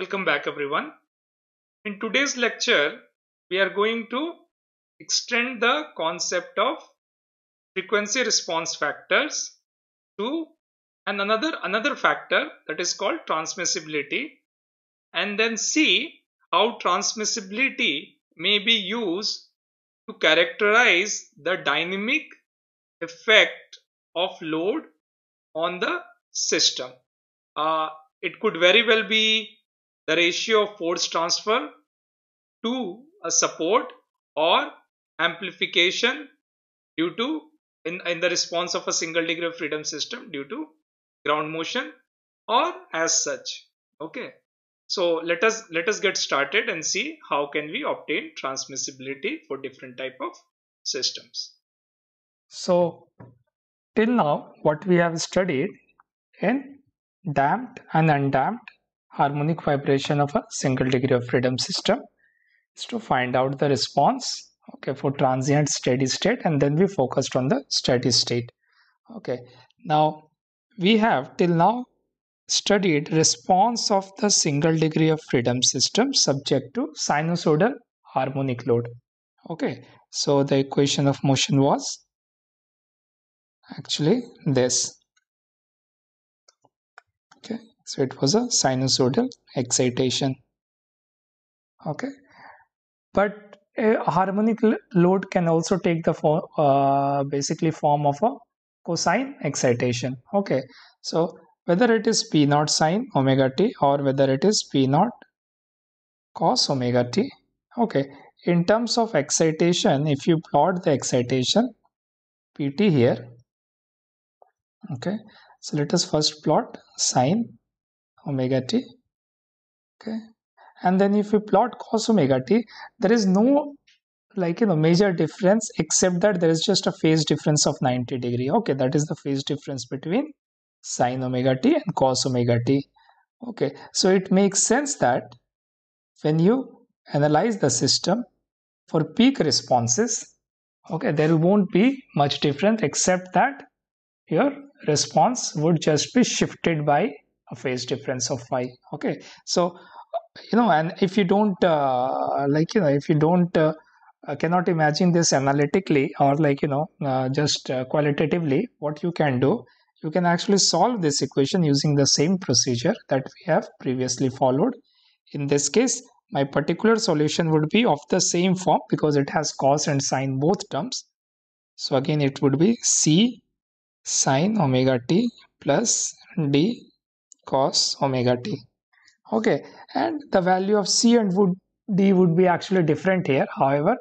Welcome back everyone. In today's lecture, we are going to extend the concept of frequency response factors to and another another factor that is called transmissibility and then see how transmissibility may be used to characterize the dynamic effect of load on the system. Uh, it could very well be the ratio of force transfer to a support or amplification due to in, in the response of a single degree of freedom system due to ground motion or as such okay so let us let us get started and see how can we obtain transmissibility for different type of systems so till now what we have studied in damped and undamped harmonic vibration of a single degree of freedom system is to find out the response okay for transient steady state and then we focused on the steady state okay now we have till now studied response of the single degree of freedom system subject to sinusoidal harmonic load okay so the equation of motion was actually this okay so it was a sinusoidal excitation. Okay, but a harmonic load can also take the form, uh, basically form of a cosine excitation. Okay, so whether it is p naught sine omega t or whether it is p naught cos omega t. Okay, in terms of excitation, if you plot the excitation pt here, okay, so let us first plot sine omega t okay and then if we plot cos omega t there is no like you know major difference except that there is just a phase difference of 90 degree okay that is the phase difference between sine omega t and cos omega t okay so it makes sense that when you analyze the system for peak responses okay there won't be much difference except that your response would just be shifted by a phase difference of phi okay so you know and if you don't uh, like you know if you don't uh, uh cannot imagine this analytically or like you know uh, just uh, qualitatively what you can do you can actually solve this equation using the same procedure that we have previously followed in this case my particular solution would be of the same form because it has cos and sine both terms so again it would be c sine omega t plus d cos omega t okay and the value of c and would d would be actually different here however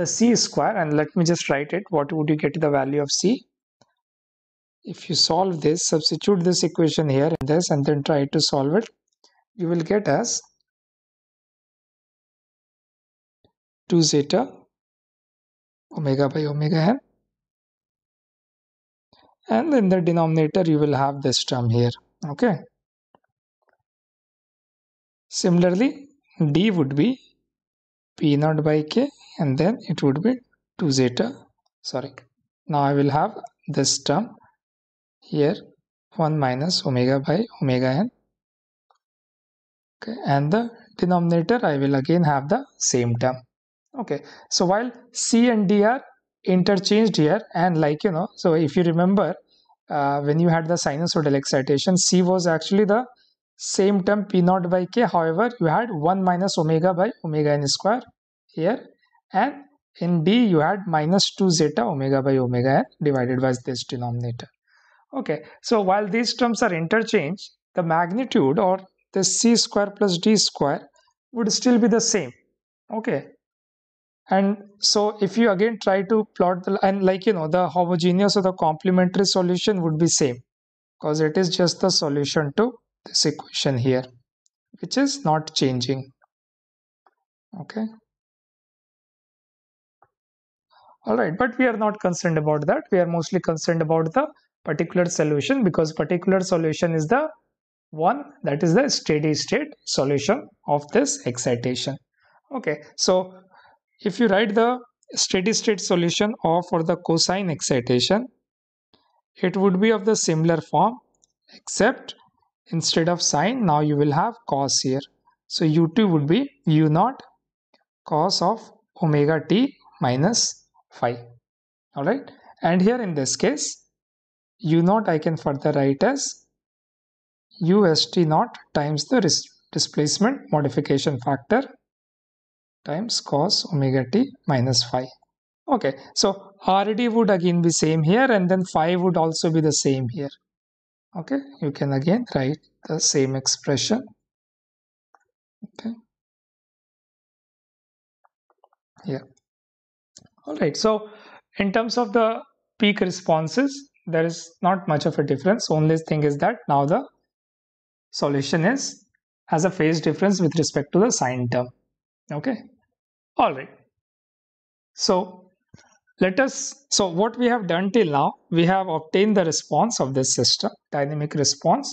the c square and let me just write it what would you get the value of c if you solve this substitute this equation here and this and then try to solve it you will get as 2 zeta omega by omega n and in the denominator you will have this term here okay similarly d would be p naught by k and then it would be 2 zeta sorry now i will have this term here 1 minus omega by omega n okay and the denominator i will again have the same term okay so while c and d are interchanged here and like you know so if you remember uh, when you had the sinusoidal excitation, C was actually the same term P naught by K. However, you had 1 minus omega by omega n square here and in B you had minus 2 zeta omega by omega n divided by this denominator. Okay, so while these terms are interchanged, the magnitude or the C square plus D square would still be the same. Okay, and so if you again try to plot the and like you know the homogeneous or the complementary solution would be same because it is just the solution to this equation here which is not changing okay all right but we are not concerned about that we are mostly concerned about the particular solution because particular solution is the one that is the steady state solution of this excitation okay so if you write the steady state solution of for the cosine excitation it would be of the similar form except instead of sine now you will have cos here so u2 would be u naught cos of omega t minus phi all right and here in this case u naught i can further write as u 0 naught times the displacement modification factor times cos omega t minus phi. Okay, so RD would again be same here and then phi would also be the same here. Okay, you can again write the same expression. Okay. Yeah. All right, so in terms of the peak responses, there is not much of a difference. Only thing is that now the solution is has a phase difference with respect to the sine term okay all right. So let us, so what we have done till now, we have obtained the response of this system, dynamic response,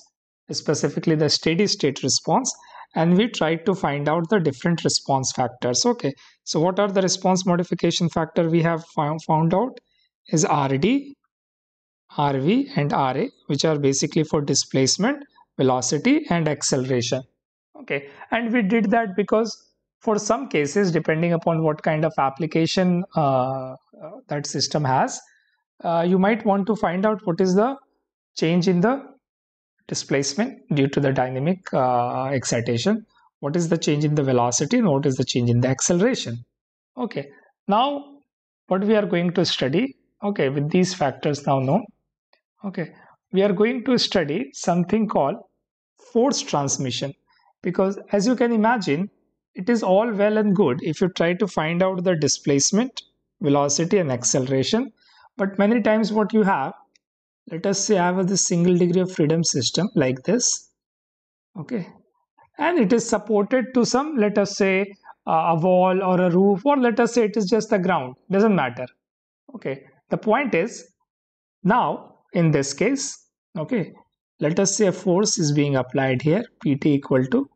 specifically the steady state response, and we tried to find out the different response factors. Okay, so what are the response modification factor we have found out is RD, RV and RA, which are basically for displacement, velocity and acceleration. Okay, and we did that because for some cases depending upon what kind of application uh, uh, that system has uh, you might want to find out what is the change in the displacement due to the dynamic uh, excitation what is the change in the velocity and what is the change in the acceleration okay now what we are going to study okay with these factors now known okay we are going to study something called force transmission because as you can imagine it is all well and good if you try to find out the displacement, velocity and acceleration. But many times what you have, let us say I have this single degree of freedom system like this. Okay. And it is supported to some, let us say uh, a wall or a roof, or let us say it is just the ground. Doesn't matter. Okay. The point is now in this case, okay, let us say a force is being applied here, Pt equal to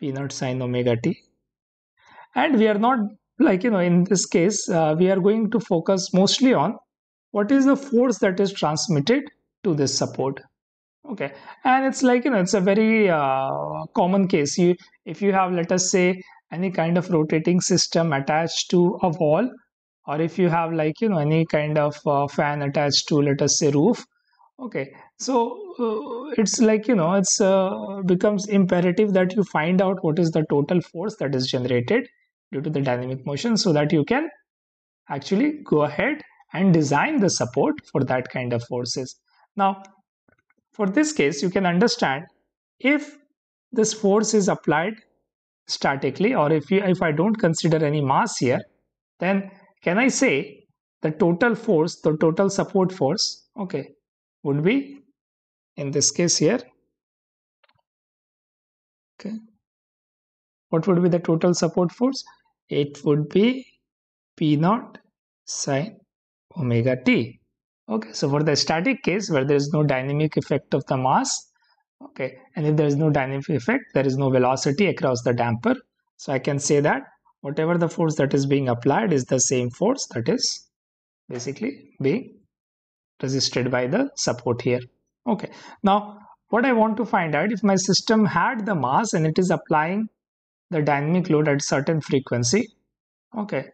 p naught sine omega t and we are not like you know in this case uh, we are going to focus mostly on what is the force that is transmitted to this support okay and it's like you know it's a very uh, common case you if you have let us say any kind of rotating system attached to a wall or if you have like you know any kind of uh, fan attached to let us say roof Okay, so uh, it's like you know, it's uh, becomes imperative that you find out what is the total force that is generated due to the dynamic motion, so that you can actually go ahead and design the support for that kind of forces. Now, for this case, you can understand if this force is applied statically, or if you if I don't consider any mass here, then can I say the total force, the total support force? Okay, would be in this case here okay what would be the total support force it would be p naught sine omega t okay so for the static case where there is no dynamic effect of the mass okay and if there is no dynamic effect there is no velocity across the damper so i can say that whatever the force that is being applied is the same force that is basically being resisted by the support here okay now what i want to find out if my system had the mass and it is applying the dynamic load at certain frequency okay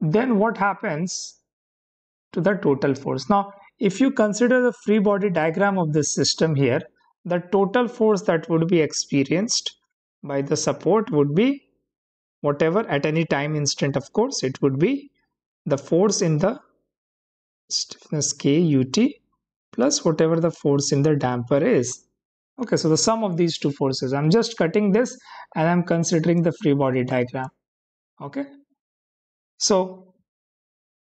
then what happens to the total force now if you consider the free body diagram of this system here the total force that would be experienced by the support would be whatever at any time instant of course it would be the force in the stiffness k ut plus whatever the force in the damper is okay so the sum of these two forces i'm just cutting this and i'm considering the free body diagram okay so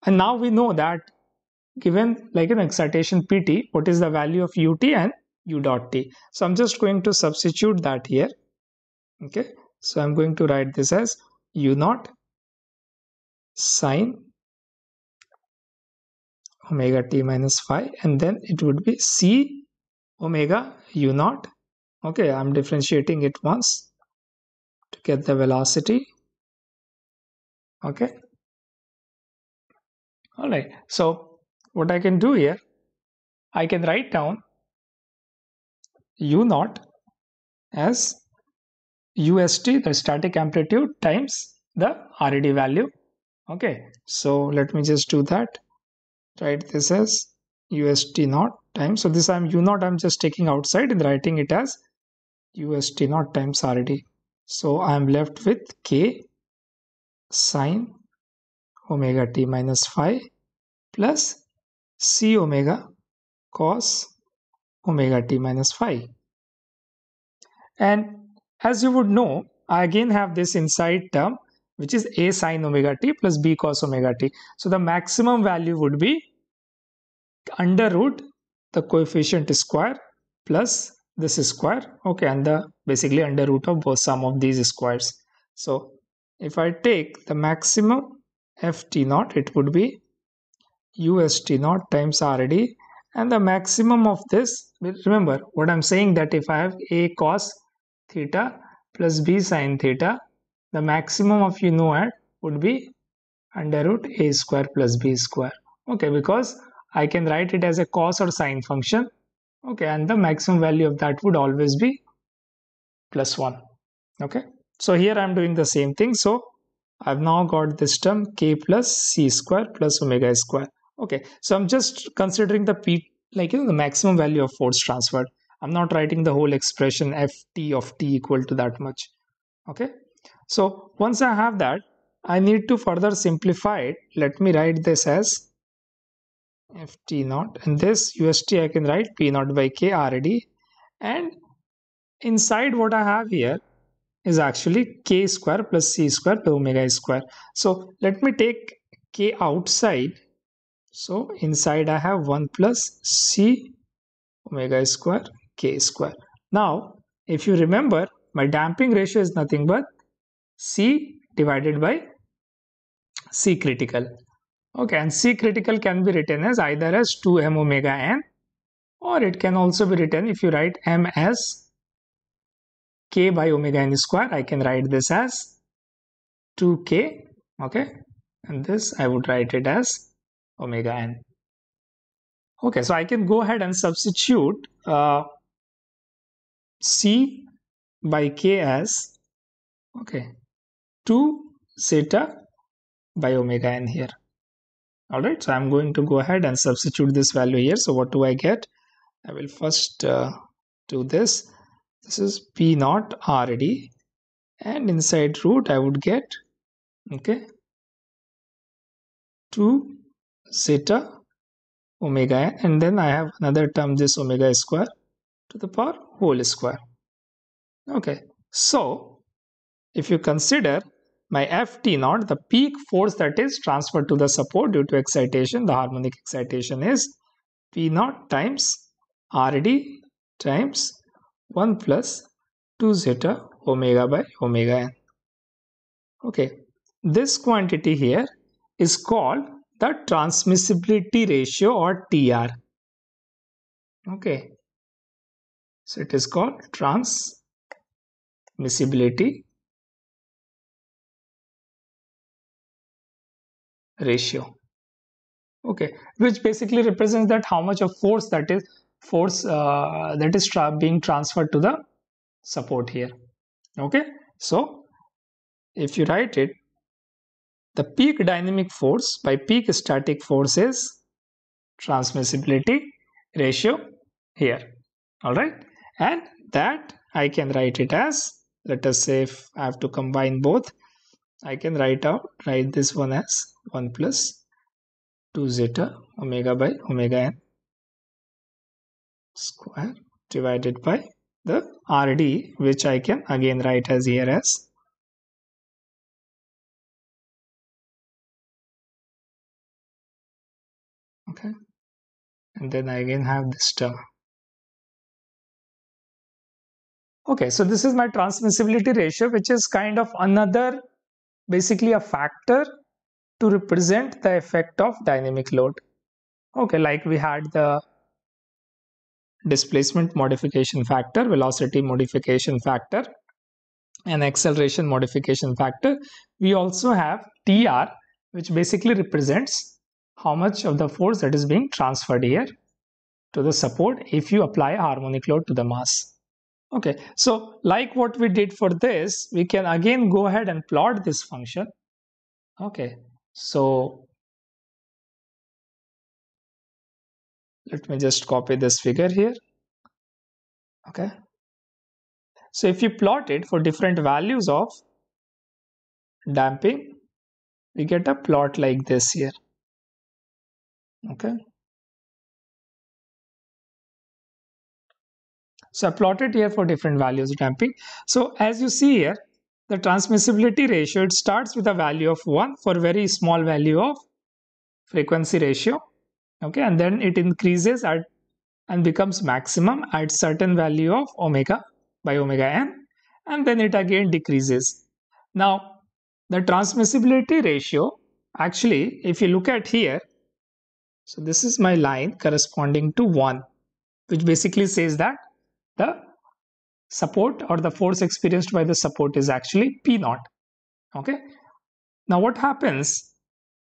and now we know that given like an excitation pt what is the value of ut and u dot t so i'm just going to substitute that here okay so i'm going to write this as u naught sine omega t minus phi and then it would be c omega u naught okay i'm differentiating it once to get the velocity okay all right so what i can do here i can write down u naught as ust the static amplitude times the red value okay so let me just do that right this is UST naught time so this I'm U naught I'm just taking outside and writing it as UST naught times RD so I'm left with K sine omega t minus phi plus C omega cos omega t minus phi and as you would know I again have this inside term which is a sine omega t plus b cos omega t. So the maximum value would be under root the coefficient square plus this square okay and the basically under root of both sum of these squares. So if I take the maximum ft naught it would be ust naught times rd and the maximum of this remember what I'm saying that if I have a cos theta plus b sine theta the maximum of you know at would be under root a square plus b square okay because I can write it as a cos or sine function okay and the maximum value of that would always be plus 1 okay so here I'm doing the same thing so I've now got this term k plus c square plus omega square okay so I'm just considering the p like you know the maximum value of force transferred I'm not writing the whole expression ft of t equal to that much okay so once I have that, I need to further simplify it. Let me write this as ft naught and this UST I can write p naught by k already and inside what I have here is actually k square plus c square plus omega square. So let me take k outside. So inside I have 1 plus c omega square k square. Now if you remember my damping ratio is nothing but C divided by C critical. Okay, and C critical can be written as either as 2m omega n or it can also be written if you write m as k by omega n square, I can write this as 2k, okay, and this I would write it as omega n. Okay, so I can go ahead and substitute uh, C by K as, okay, 2 zeta by omega n here all right so i'm going to go ahead and substitute this value here so what do i get i will first uh, do this this is p naught r d, and inside root i would get okay 2 zeta omega n and then i have another term this omega square to the power whole square okay so if you consider my ft naught the peak force that is transferred to the support due to excitation the harmonic excitation is p naught times rd times 1 plus 2 zeta omega by omega n okay this quantity here is called the transmissibility ratio or tr okay so it is called transmissibility ratio okay which basically represents that how much of force that is force uh, that is tra being transferred to the support here okay so if you write it the peak dynamic force by peak static force is transmissibility ratio here all right and that i can write it as let us say if i have to combine both i can write out write this one as 1 plus 2 zeta omega by omega n square divided by the RD which I can again write as here as okay and then I again have this term okay so this is my transmissibility ratio which is kind of another basically a factor to represent the effect of dynamic load okay like we had the displacement modification factor velocity modification factor and acceleration modification factor we also have tr which basically represents how much of the force that is being transferred here to the support if you apply harmonic load to the mass okay so like what we did for this we can again go ahead and plot this function okay so let me just copy this figure here okay so if you plot it for different values of damping we get a plot like this here okay so I plotted here for different values of damping so as you see here the transmissibility ratio, it starts with a value of 1 for very small value of frequency ratio. Okay, and then it increases at and becomes maximum at certain value of omega by omega n and then it again decreases. Now, the transmissibility ratio actually if you look at here, so this is my line corresponding to 1 which basically says that the support or the force experienced by the support is actually P naught. Okay. Now what happens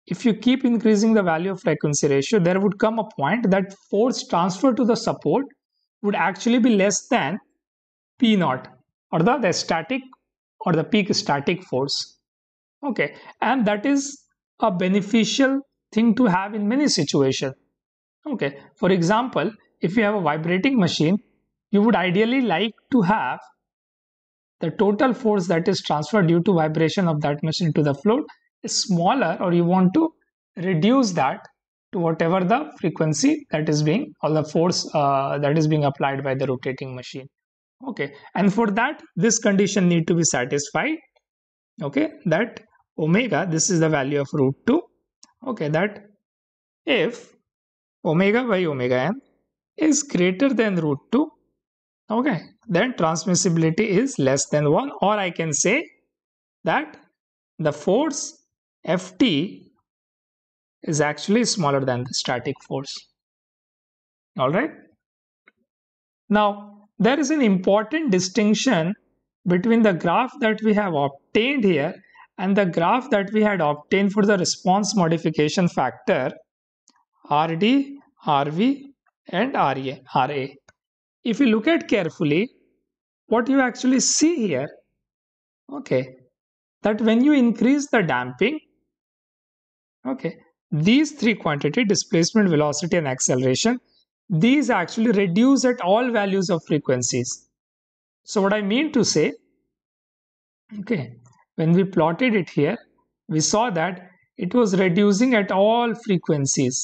if you keep increasing the value of frequency ratio, there would come a point that force transferred to the support would actually be less than P naught or the, the static or the peak static force. Okay. And that is a beneficial thing to have in many situations. Okay. For example, if you have a vibrating machine you would ideally like to have the total force that is transferred due to vibration of that machine to the floor is smaller or you want to reduce that to whatever the frequency that is being or the force uh, that is being applied by the rotating machine okay and for that this condition need to be satisfied okay that omega this is the value of root 2 okay that if omega by omega n is greater than root 2 okay then transmissibility is less than 1 or I can say that the force Ft is actually smaller than the static force alright now there is an important distinction between the graph that we have obtained here and the graph that we had obtained for the response modification factor RD, RV and RA if you look at carefully what you actually see here okay that when you increase the damping okay these three quantity displacement velocity and acceleration these actually reduce at all values of frequencies so what i mean to say okay when we plotted it here we saw that it was reducing at all frequencies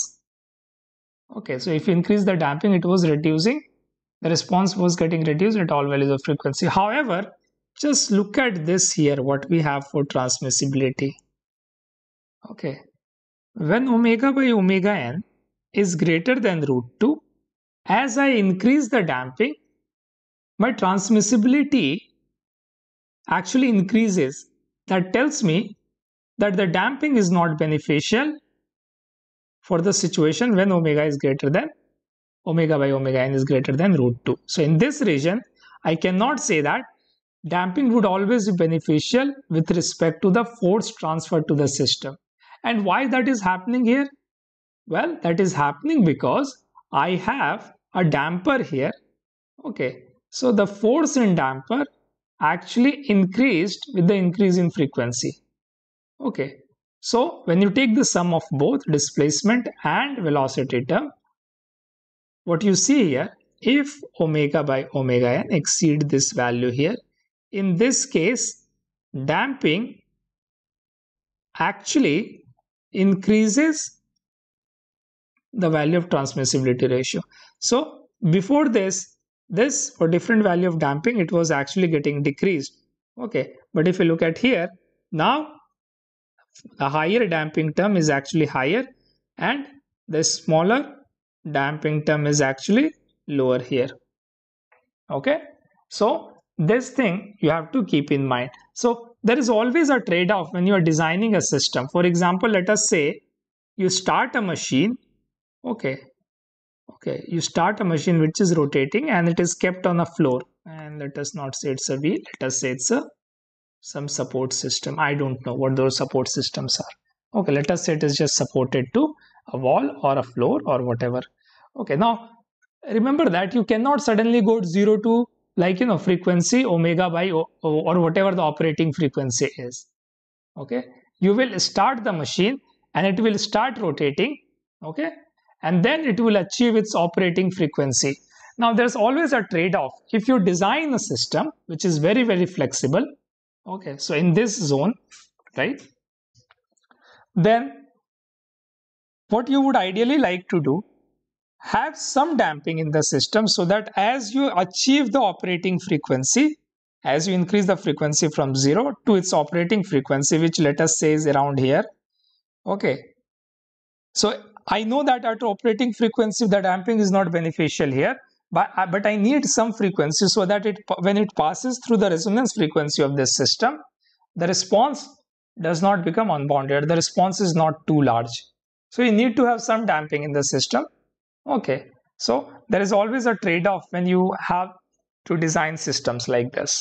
okay so if you increase the damping it was reducing the response was getting reduced at all values of frequency. However, just look at this here what we have for transmissibility. Okay, when omega by omega n is greater than root 2, as I increase the damping, my transmissibility actually increases. That tells me that the damping is not beneficial for the situation when omega is greater than omega by omega n is greater than root 2. So in this region, I cannot say that damping would always be beneficial with respect to the force transferred to the system. And why that is happening here? Well, that is happening because I have a damper here. Okay, so the force in damper actually increased with the increase in frequency. Okay, so when you take the sum of both displacement and velocity term, what you see here if omega by omega n exceed this value here in this case damping actually increases the value of transmissibility ratio so before this this for different value of damping it was actually getting decreased okay but if you look at here now the higher damping term is actually higher and the smaller damping term is actually lower here okay so this thing you have to keep in mind so there is always a trade-off when you are designing a system for example let us say you start a machine okay okay you start a machine which is rotating and it is kept on a floor and let us not say it's a wheel let us say it's a some support system i don't know what those support systems are okay let us say it is just supported to a wall or a floor or whatever okay now remember that you cannot suddenly go zero to like you know frequency omega by o, or whatever the operating frequency is okay you will start the machine and it will start rotating okay and then it will achieve its operating frequency now there's always a trade-off if you design a system which is very very flexible okay so in this zone right then what you would ideally like to do have some damping in the system so that as you achieve the operating frequency as you increase the frequency from 0 to its operating frequency which let us say is around here okay so i know that at operating frequency the damping is not beneficial here but I, uh, but I need some frequency so that it when it passes through the resonance frequency of this system the response does not become unbounded the response is not too large so you need to have some damping in the system okay so there is always a trade-off when you have to design systems like this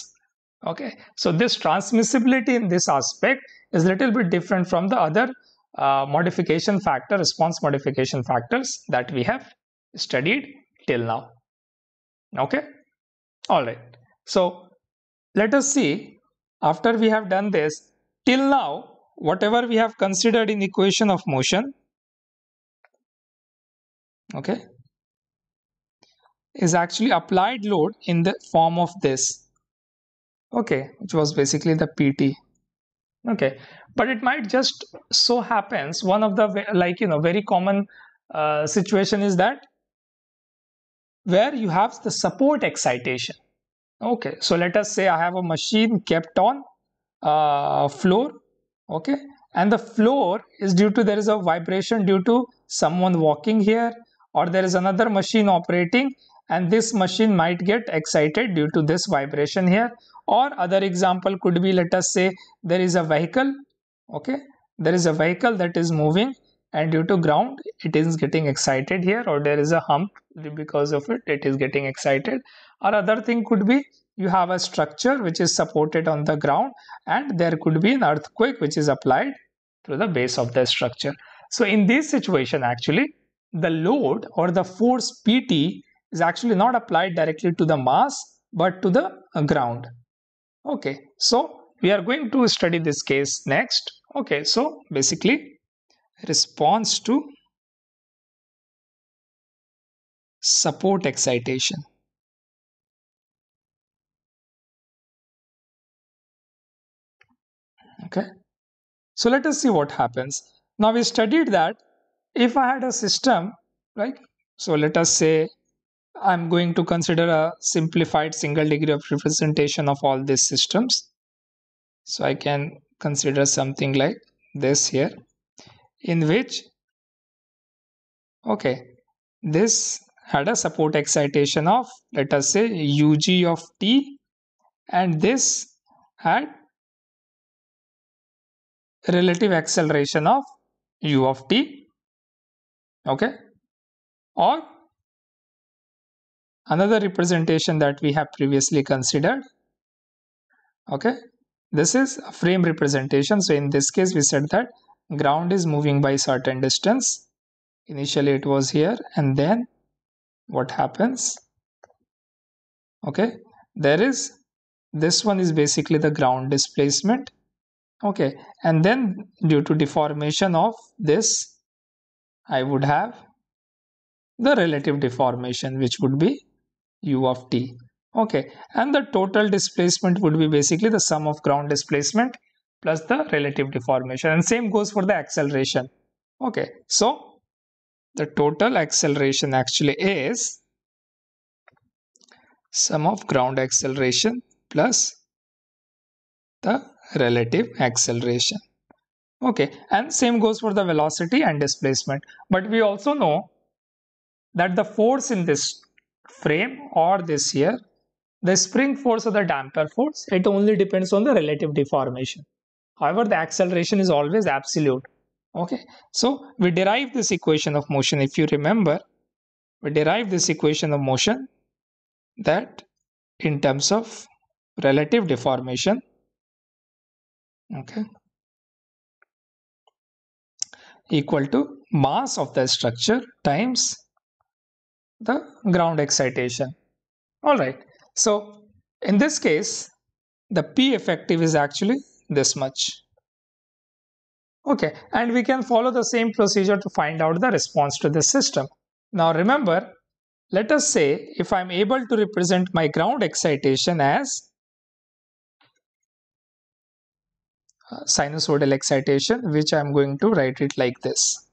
okay so this transmissibility in this aspect is a little bit different from the other uh, modification factor response modification factors that we have studied till now okay all right so let us see after we have done this till now whatever we have considered in equation of motion okay is actually applied load in the form of this okay which was basically the pt okay but it might just so happens one of the like you know very common uh, situation is that where you have the support excitation okay so let us say i have a machine kept on uh, floor okay and the floor is due to there is a vibration due to someone walking here or there is another machine operating and this machine might get excited due to this vibration here or other example could be let us say there is a vehicle okay there is a vehicle that is moving and due to ground it is getting excited here or there is a hump because of it it is getting excited or other thing could be you have a structure which is supported on the ground and there could be an earthquake which is applied to the base of the structure so in this situation actually the load or the force Pt is actually not applied directly to the mass but to the uh, ground. Okay, so we are going to study this case next. Okay, so basically response to support excitation. Okay, so let us see what happens. Now we studied that if i had a system right so let us say i'm going to consider a simplified single degree of representation of all these systems so i can consider something like this here in which okay this had a support excitation of let us say ug of t and this had relative acceleration of u of t okay or another representation that we have previously considered okay this is a frame representation so in this case we said that ground is moving by certain distance initially it was here and then what happens okay there is this one is basically the ground displacement okay and then due to deformation of this I would have the relative deformation which would be u of t. Okay, and the total displacement would be basically the sum of ground displacement plus the relative deformation and same goes for the acceleration. Okay, so the total acceleration actually is sum of ground acceleration plus the relative acceleration. Okay, and same goes for the velocity and displacement. But we also know that the force in this frame or this here, the spring force or the damper force, it only depends on the relative deformation. However, the acceleration is always absolute. Okay, so we derive this equation of motion. If you remember, we derive this equation of motion that in terms of relative deformation. Okay equal to mass of the structure times the ground excitation. Alright, so in this case, the P effective is actually this much. Okay, and we can follow the same procedure to find out the response to the system. Now remember, let us say if I'm able to represent my ground excitation as sinusoidal excitation which I'm going to write it like this.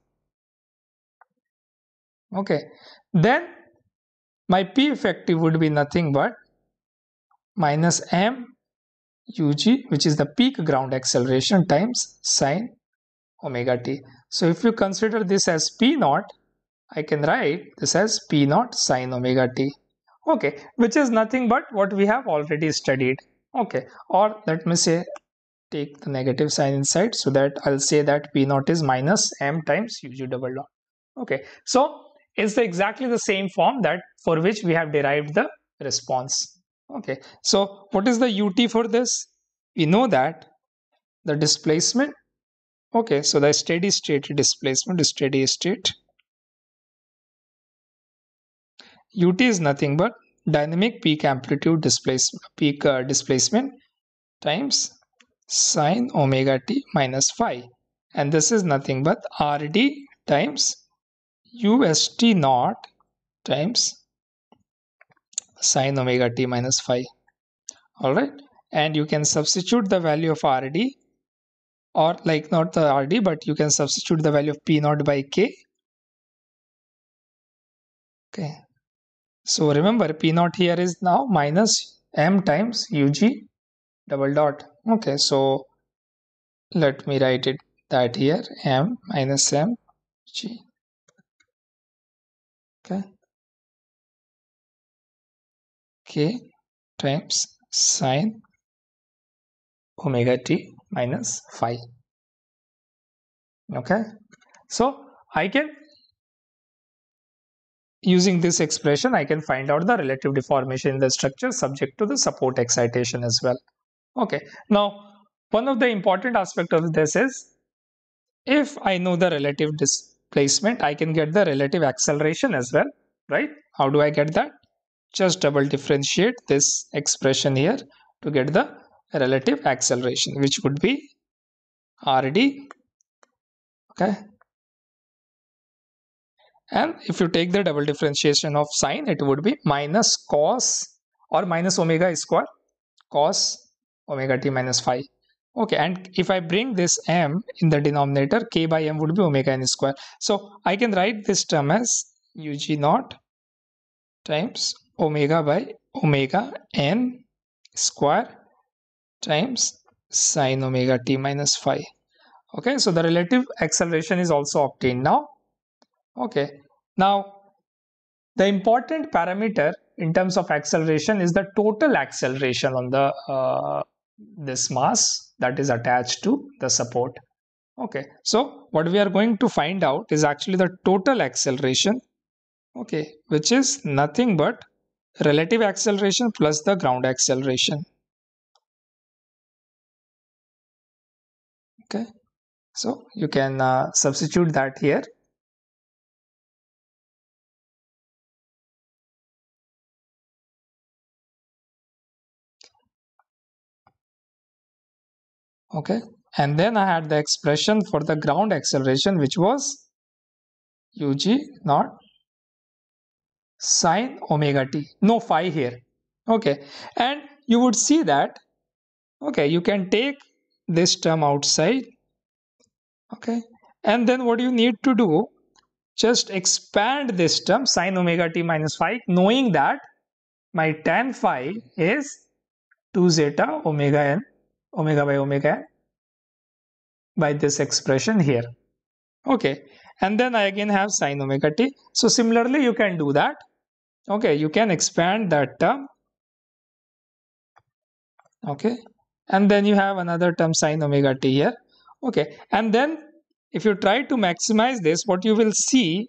Okay, then my P effective would be nothing but minus m ug which is the peak ground acceleration times sine omega t. So if you consider this as P naught, I can write this as P naught sine omega t. Okay, which is nothing but what we have already studied. Okay, or let me say take the negative sign inside so that I'll say that P naught is minus M times UG double dot. Okay, so it's exactly the same form that for which we have derived the response. Okay, so what is the UT for this? We know that the displacement, okay, so the steady state displacement, steady state. UT is nothing but dynamic peak amplitude displacement, peak uh, displacement times sine omega t minus phi and this is nothing but rd times ust naught times sine omega t minus phi alright and you can substitute the value of rd or like not the rd but you can substitute the value of p naught by k okay so remember p naught here is now minus m times ug double dot okay so let me write it that here m minus m g okay k times sine omega t minus phi okay so i can using this expression i can find out the relative deformation in the structure subject to the support excitation as well Okay, now one of the important aspect of this is if I know the relative displacement, I can get the relative acceleration as well, right? How do I get that? Just double differentiate this expression here to get the relative acceleration, which would be RD, okay? And if you take the double differentiation of sine, it would be minus cos or minus omega square cos omega t minus phi okay and if i bring this m in the denominator k by m would be omega n square so i can write this term as ug naught times omega by omega n square times sine omega t minus phi okay so the relative acceleration is also obtained now okay now the important parameter in terms of acceleration is the total acceleration on the uh, this mass that is attached to the support okay so what we are going to find out is actually the total acceleration okay which is nothing but relative acceleration plus the ground acceleration okay so you can uh, substitute that here okay and then I had the expression for the ground acceleration which was ug not sine omega t no phi here okay and you would see that okay you can take this term outside okay and then what you need to do just expand this term sine omega t minus phi knowing that my tan phi is 2 zeta omega n omega by omega by this expression here okay and then I again have sine omega t so similarly you can do that okay you can expand that term okay and then you have another term sine omega t here okay and then if you try to maximize this what you will see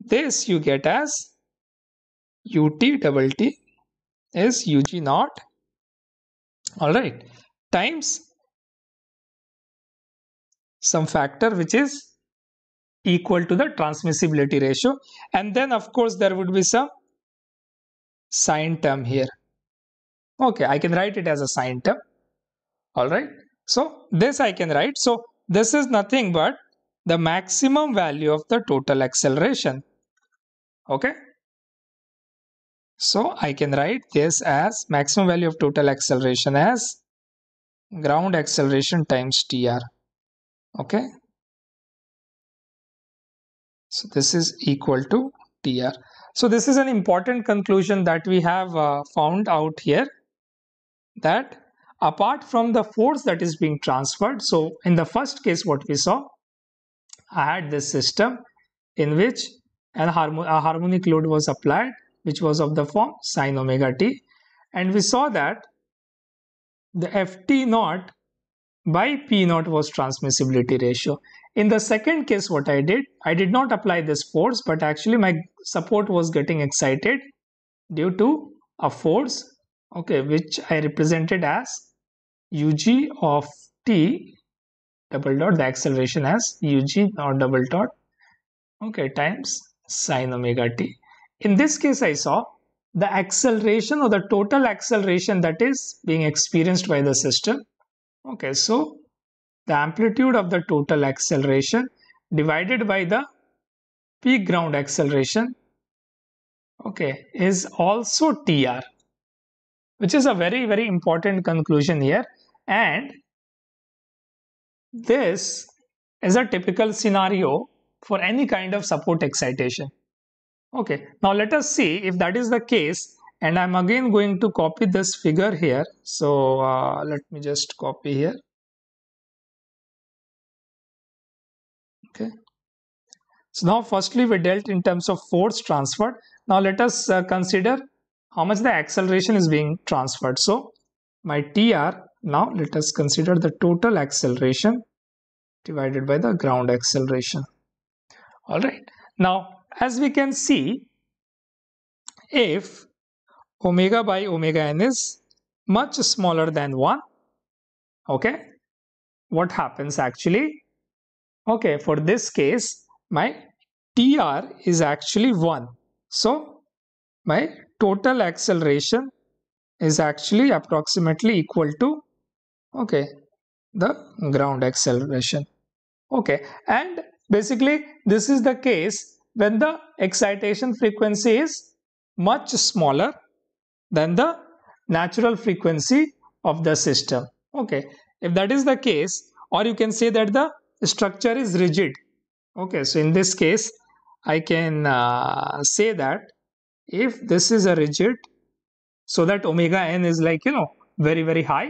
this you get as ut double t is ug naught all right times some factor which is equal to the transmissibility ratio and then of course there would be some sine term here okay i can write it as a sine term all right so this i can write so this is nothing but the maximum value of the total acceleration okay so i can write this as maximum value of total acceleration as ground acceleration times tr okay so this is equal to tr so this is an important conclusion that we have uh, found out here that apart from the force that is being transferred so in the first case what we saw i had this system in which an a harmonic load was applied which was of the form sine omega t and we saw that the ft naught by p naught was transmissibility ratio in the second case what i did i did not apply this force but actually my support was getting excited due to a force okay which i represented as ug of t double dot the acceleration as ug or double dot okay times sine omega t in this case i saw the acceleration or the total acceleration that is being experienced by the system okay so the amplitude of the total acceleration divided by the peak ground acceleration okay is also tr which is a very very important conclusion here and this is a typical scenario for any kind of support excitation Okay, now let us see if that is the case and I'm again going to copy this figure here. So uh, let me just copy here. Okay. So now firstly we dealt in terms of force transferred. Now let us uh, consider how much the acceleration is being transferred. So my TR now let us consider the total acceleration divided by the ground acceleration. All right. Now as we can see, if omega by omega n is much smaller than 1, okay, what happens actually? Okay, for this case, my TR is actually 1. So, my total acceleration is actually approximately equal to, okay, the ground acceleration. Okay, and basically this is the case when the excitation frequency is much smaller than the natural frequency of the system. Okay, if that is the case, or you can say that the structure is rigid. Okay, so in this case, I can uh, say that if this is a rigid, so that omega n is like, you know, very, very high.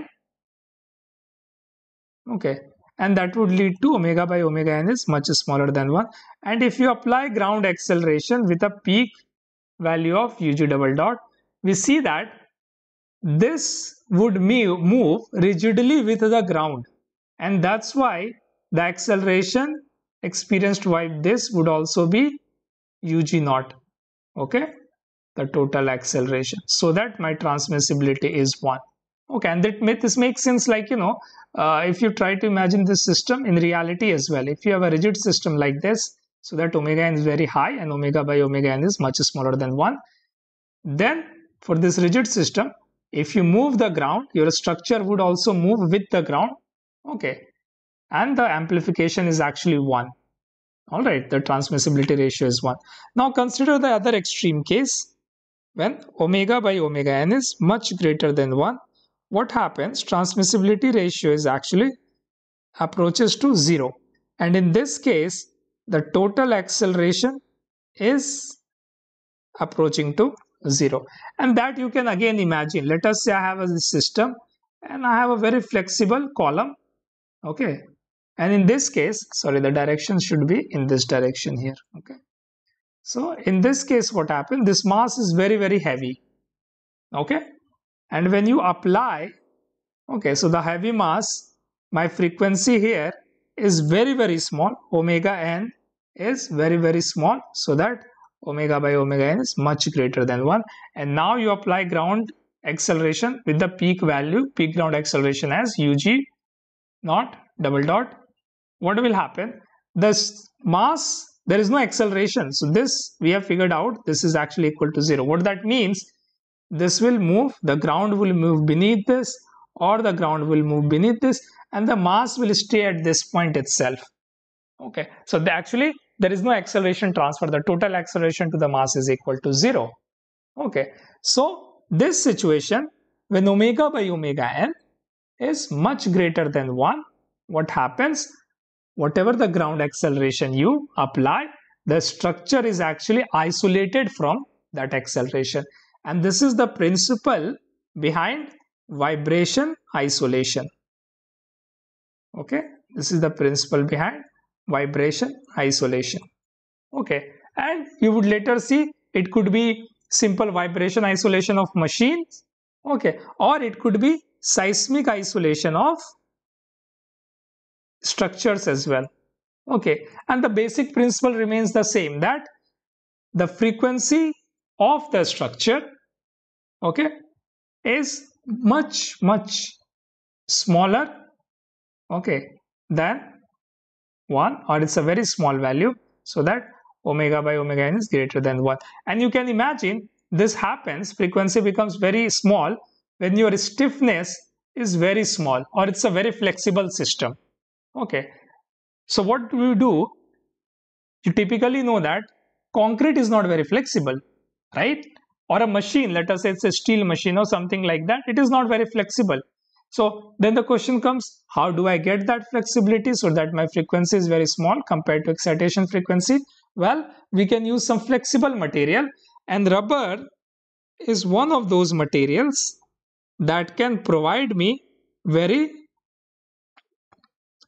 Okay, and that would lead to omega by omega n is much smaller than 1 and if you apply ground acceleration with a peak value of ug double dot we see that this would move rigidly with the ground and that's why the acceleration experienced by this would also be ug naught okay the total acceleration so that my transmissibility is 1 okay and that this makes sense like you know uh, if you try to imagine this system in reality as well if you have a rigid system like this so that omega n is very high and omega by omega n is much smaller than 1 then for this rigid system if you move the ground your structure would also move with the ground okay and the amplification is actually 1 all right the transmissibility ratio is 1 now consider the other extreme case when omega by omega n is much greater than 1 what happens transmissibility ratio is actually approaches to zero and in this case the total acceleration is approaching to zero and that you can again imagine let us say i have a system and i have a very flexible column okay and in this case sorry the direction should be in this direction here okay so in this case what happened this mass is very very heavy okay and when you apply okay so the heavy mass my frequency here is very very small omega n is very very small so that omega by omega n is much greater than 1 and now you apply ground acceleration with the peak value peak ground acceleration as ug not double dot what will happen This mass there is no acceleration so this we have figured out this is actually equal to 0 what that means this will move the ground will move beneath this or the ground will move beneath this and the mass will stay at this point itself okay so the, actually there is no acceleration transfer the total acceleration to the mass is equal to zero okay so this situation when omega by omega n is much greater than 1 what happens whatever the ground acceleration you apply the structure is actually isolated from that acceleration and this is the principle behind vibration isolation. Okay, this is the principle behind vibration isolation. Okay, and you would later see it could be simple vibration isolation of machines. Okay, or it could be seismic isolation of structures as well. Okay, and the basic principle remains the same that the frequency of the structure okay is much much smaller okay than 1 or it's a very small value so that omega by omega n is greater than 1 and you can imagine this happens frequency becomes very small when your stiffness is very small or it's a very flexible system okay so what do you do you typically know that concrete is not very flexible right or a machine, let us say it's a steel machine or something like that, it is not very flexible. So then the question comes, how do I get that flexibility so that my frequency is very small compared to excitation frequency? Well, we can use some flexible material and rubber is one of those materials that can provide me very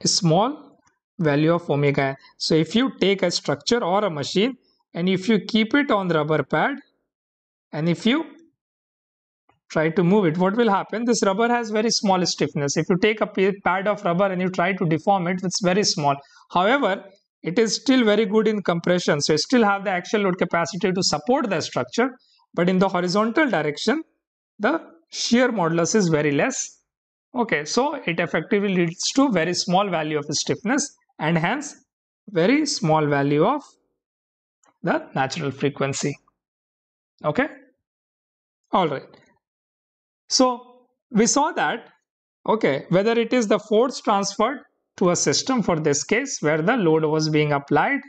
small value of omega. So if you take a structure or a machine and if you keep it on the rubber pad and if you try to move it what will happen this rubber has very small stiffness if you take a pad of rubber and you try to deform it it's very small however it is still very good in compression so you still have the axial load capacity to support the structure but in the horizontal direction the shear modulus is very less okay so it effectively leads to very small value of stiffness and hence very small value of the natural frequency okay all right so we saw that okay whether it is the force transferred to a system for this case where the load was being applied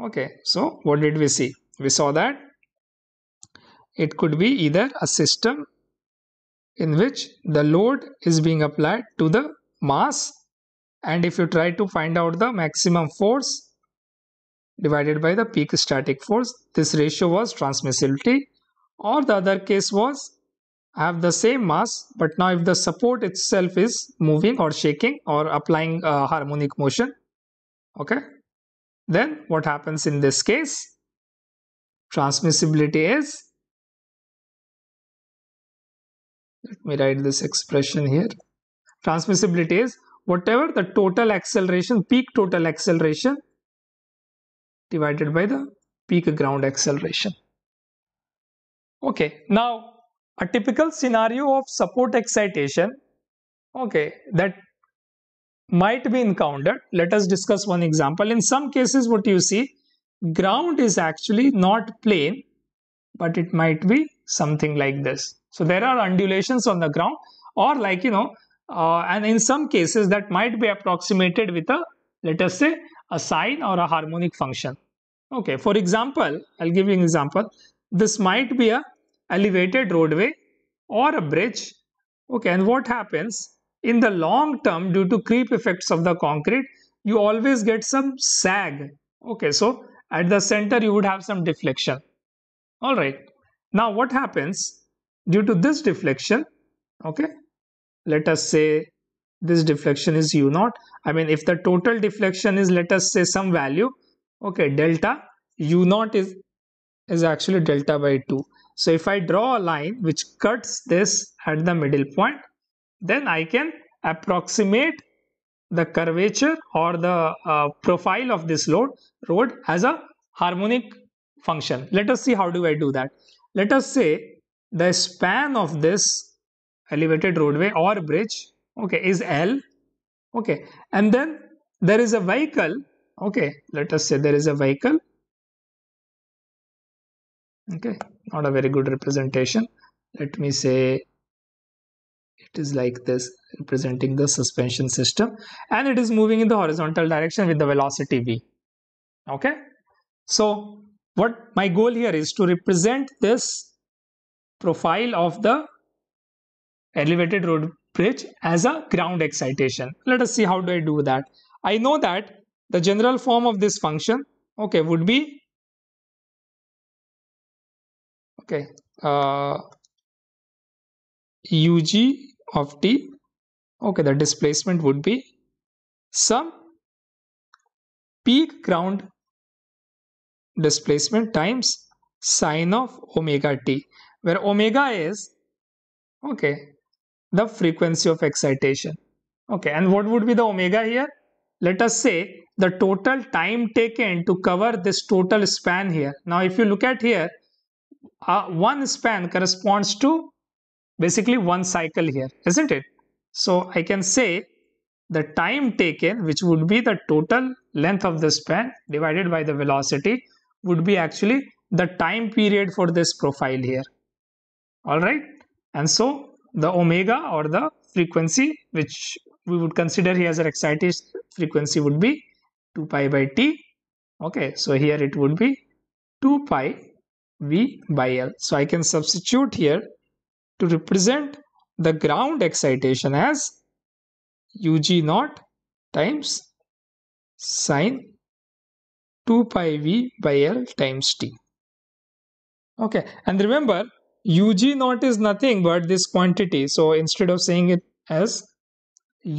okay so what did we see we saw that it could be either a system in which the load is being applied to the mass and if you try to find out the maximum force divided by the peak static force. This ratio was transmissibility or the other case was I have the same mass but now if the support itself is moving or shaking or applying a harmonic motion okay then what happens in this case transmissibility is let me write this expression here transmissibility is whatever the total acceleration peak total acceleration divided by the peak ground acceleration. Okay, now a typical scenario of support excitation, okay, that might be encountered. Let us discuss one example. In some cases, what you see, ground is actually not plane, but it might be something like this. So there are undulations on the ground or like, you know, uh, and in some cases that might be approximated with a, let us say, a sine or a harmonic function. Okay, for example, I'll give you an example. This might be a elevated roadway or a bridge. Okay, and what happens? In the long term, due to creep effects of the concrete, you always get some sag. Okay, so at the center, you would have some deflection. All right. Now, what happens due to this deflection? Okay, let us say this deflection is u naught. I mean, if the total deflection is, let us say, some value, okay delta u naught is is actually delta by 2 so if i draw a line which cuts this at the middle point then i can approximate the curvature or the uh, profile of this load road as a harmonic function let us see how do i do that let us say the span of this elevated roadway or bridge okay is l okay and then there is a vehicle okay let us say there is a vehicle okay not a very good representation let me say it is like this representing the suspension system and it is moving in the horizontal direction with the velocity v okay so what my goal here is to represent this profile of the elevated road bridge as a ground excitation let us see how do i do that i know that the general form of this function, okay, would be, okay, uh, ug of t, okay, the displacement would be some peak ground displacement times sine of omega t, where omega is, okay, the frequency of excitation. Okay, and what would be the omega here? Let us say the total time taken to cover this total span here. Now, if you look at here, uh, one span corresponds to basically one cycle here, isn't it? So, I can say the time taken, which would be the total length of the span divided by the velocity, would be actually the time period for this profile here. Alright, and so the omega or the frequency which we would consider here as an excitation frequency would be 2 pi by t okay so here it would be 2 pi v by l so i can substitute here to represent the ground excitation as ug naught times sine 2 pi v by l times t okay and remember ug naught is nothing but this quantity so instead of saying it as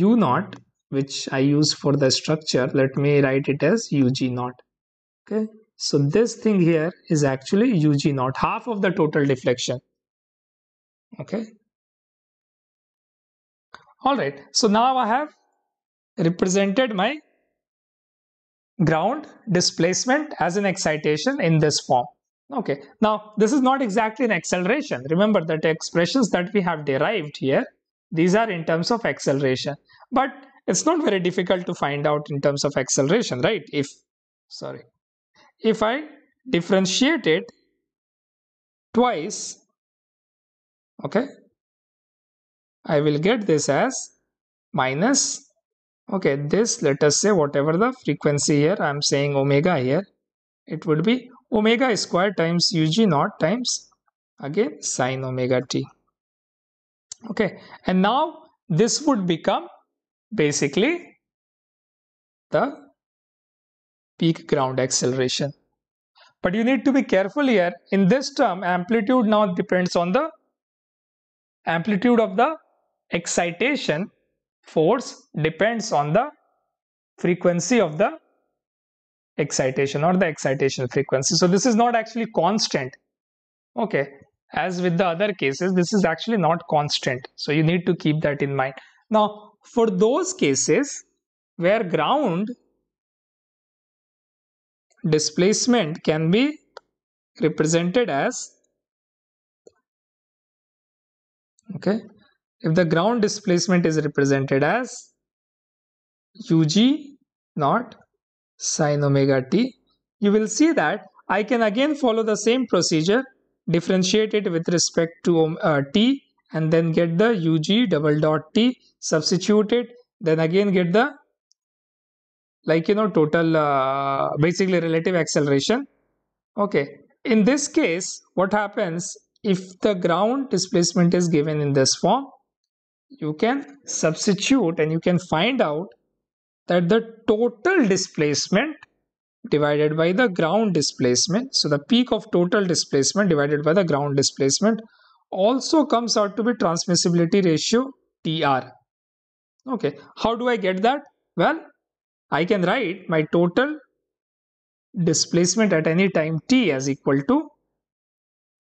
u naught which I use for the structure let me write it as UG naught okay so this thing here is actually UG naught half of the total deflection okay all right so now I have represented my ground displacement as an excitation in this form okay now this is not exactly an acceleration remember that expressions that we have derived here these are in terms of acceleration but it's not very difficult to find out in terms of acceleration right if sorry if i differentiate it twice okay i will get this as minus okay this let us say whatever the frequency here i'm saying omega here it would be omega square times ug naught times again sine omega t okay and now this would become basically the peak ground acceleration. But you need to be careful here. In this term, amplitude now depends on the amplitude of the excitation force depends on the frequency of the excitation or the excitation frequency. So this is not actually constant. Okay. As with the other cases, this is actually not constant. So you need to keep that in mind. Now, for those cases where ground displacement can be represented as okay if the ground displacement is represented as ug not sine omega t you will see that i can again follow the same procedure differentiate it with respect to uh, t and then get the UG double dot T, substitute it, then again get the like you know total uh, basically relative acceleration. Okay, in this case, what happens if the ground displacement is given in this form? You can substitute and you can find out that the total displacement divided by the ground displacement. So the peak of total displacement divided by the ground displacement also comes out to be transmissibility ratio TR. Okay, how do I get that? Well, I can write my total displacement at any time t as equal to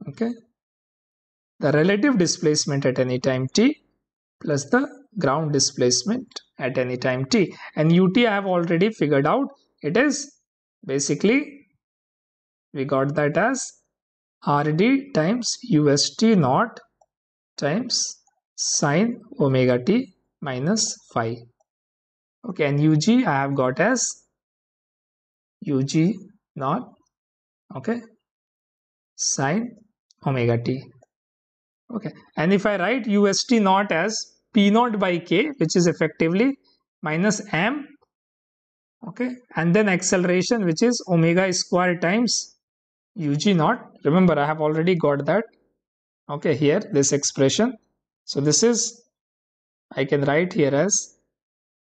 okay the relative displacement at any time t plus the ground displacement at any time t and ut I have already figured out it is basically we got that as RD times UST naught times sine omega t minus phi. Okay, and UG I have got as UG naught, okay, sine omega t. Okay, and if I write UST naught as P naught by K, which is effectively minus M, okay, and then acceleration, which is omega square times UG naught. Remember, I have already got that. Okay, here this expression. So this is, I can write here as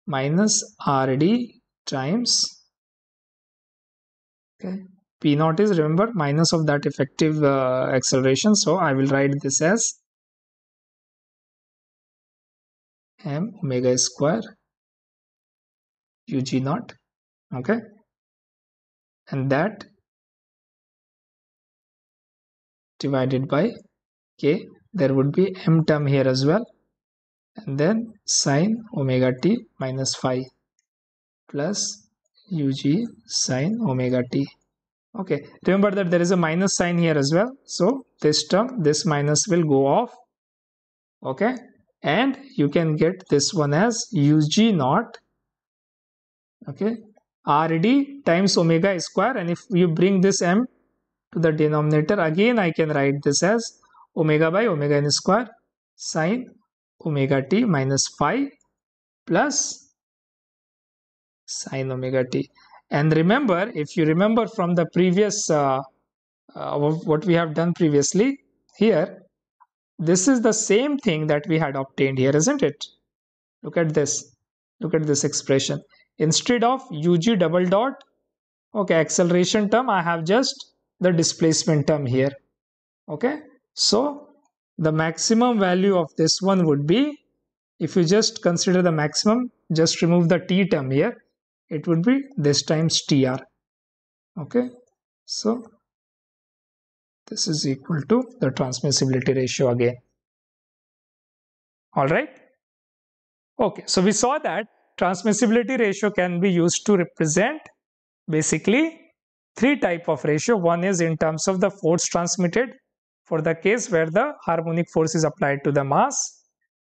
minus RD times okay p naught is remember minus of that effective uh, acceleration so i will write this as m omega square ug naught okay and that divided by k there would be m term here as well and then sine omega t minus phi plus ug sine omega t okay remember that there is a minus sign here as well so this term this minus will go off okay and you can get this one as ug naught okay rd times omega square and if you bring this m to the denominator again I can write this as omega by omega n square sine omega t minus phi plus sine omega t and remember if you remember from the previous uh, uh, what we have done previously here this is the same thing that we had obtained here isn't it look at this look at this expression instead of ug double dot okay acceleration term i have just the displacement term here okay so the maximum value of this one would be if you just consider the maximum just remove the t term here it would be this times tr okay so this is equal to the transmissibility ratio again all right okay so we saw that transmissibility ratio can be used to represent basically three type of ratio. One is in terms of the force transmitted for the case where the harmonic force is applied to the mass.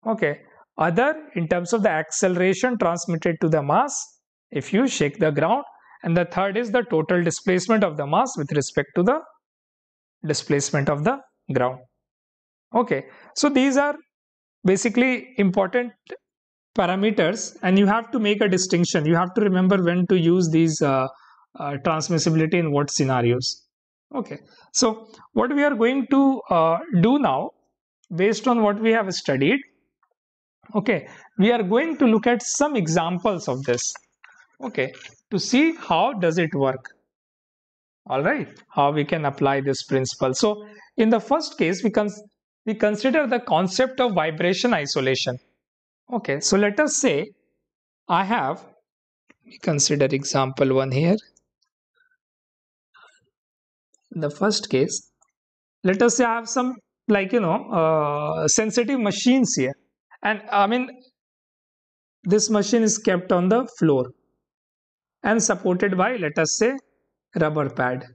Okay. Other in terms of the acceleration transmitted to the mass if you shake the ground. And the third is the total displacement of the mass with respect to the displacement of the ground. Okay. So these are basically important parameters and you have to make a distinction. You have to remember when to use these uh, uh, transmissibility in what scenarios okay so what we are going to uh, do now based on what we have studied okay we are going to look at some examples of this okay to see how does it work all right how we can apply this principle so in the first case we can we consider the concept of vibration isolation okay so let us say i have we consider example one here in the first case, let us say I have some like, you know, uh, sensitive machines here. And I mean, this machine is kept on the floor and supported by, let us say, rubber pad.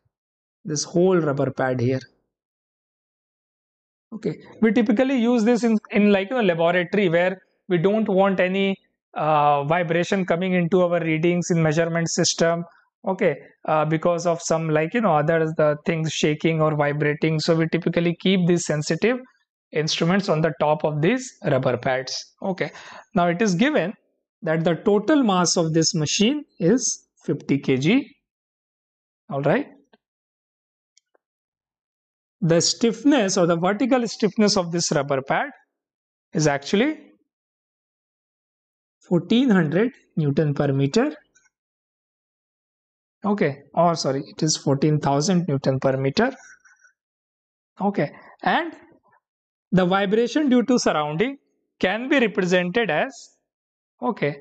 This whole rubber pad here. Okay. We typically use this in, in like, you know, laboratory where we don't want any uh, vibration coming into our readings in measurement system okay uh, because of some like you know other the things shaking or vibrating so we typically keep these sensitive instruments on the top of these rubber pads okay now it is given that the total mass of this machine is 50 kg all right the stiffness or the vertical stiffness of this rubber pad is actually 1400 newton per meter okay or oh, sorry it is 14000 newton per meter okay and the vibration due to surrounding can be represented as okay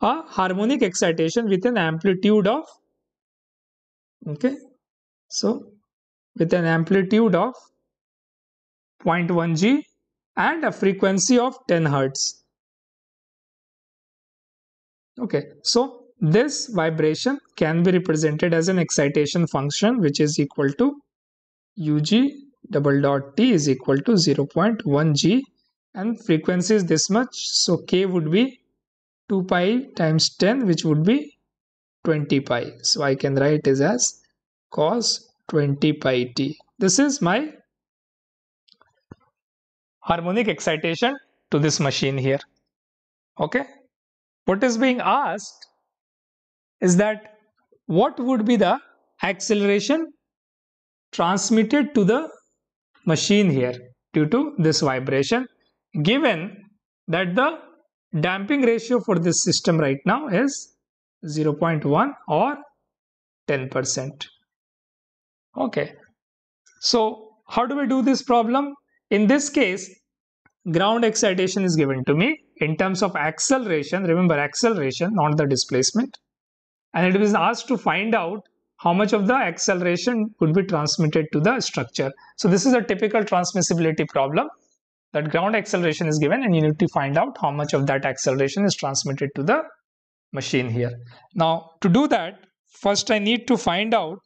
a harmonic excitation with an amplitude of okay so with an amplitude of 0.1 g and a frequency of 10 hertz okay so this vibration can be represented as an excitation function which is equal to UG double dot T is equal to 0.1 G and frequency is this much so K would be 2 pi times 10 which would be 20 pi so I can write this as cos 20 pi T this is my harmonic excitation to this machine here okay what is being asked is that what would be the acceleration transmitted to the machine here due to this vibration given that the damping ratio for this system right now is 0.1 or 10%. Okay, so how do we do this problem? In this case, ground excitation is given to me in terms of acceleration. Remember acceleration, not the displacement and it was asked to find out how much of the acceleration could be transmitted to the structure. So this is a typical transmissibility problem that ground acceleration is given and you need to find out how much of that acceleration is transmitted to the machine here. Now to do that, first I need to find out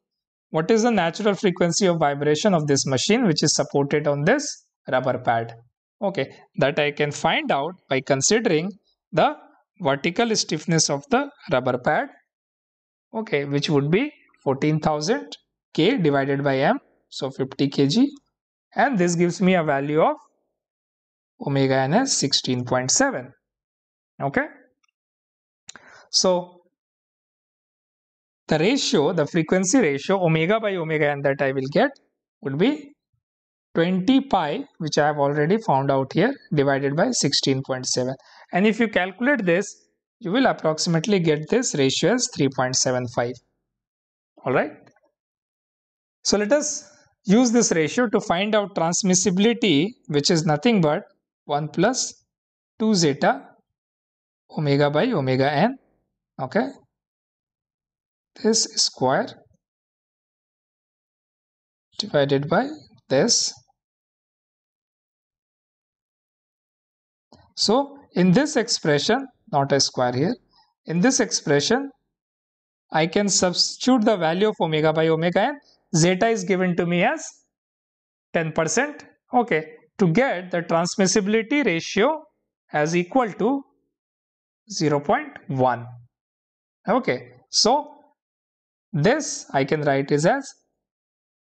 what is the natural frequency of vibration of this machine which is supported on this rubber pad. Okay, that I can find out by considering the vertical stiffness of the rubber pad okay which would be 14000 k divided by m so 50 kg and this gives me a value of omega n as 16.7 okay so the ratio the frequency ratio omega by omega n that i will get would be 20 pi which i have already found out here divided by 16.7 and if you calculate this you will approximately get this ratio as 3.75 all right so let us use this ratio to find out transmissibility which is nothing but 1 plus 2 zeta omega by omega n okay this square divided by this so in this expression not a square here. In this expression, I can substitute the value of omega by omega and zeta is given to me as 10%. Okay, to get the transmissibility ratio as equal to 0.1. Okay, so this I can write is as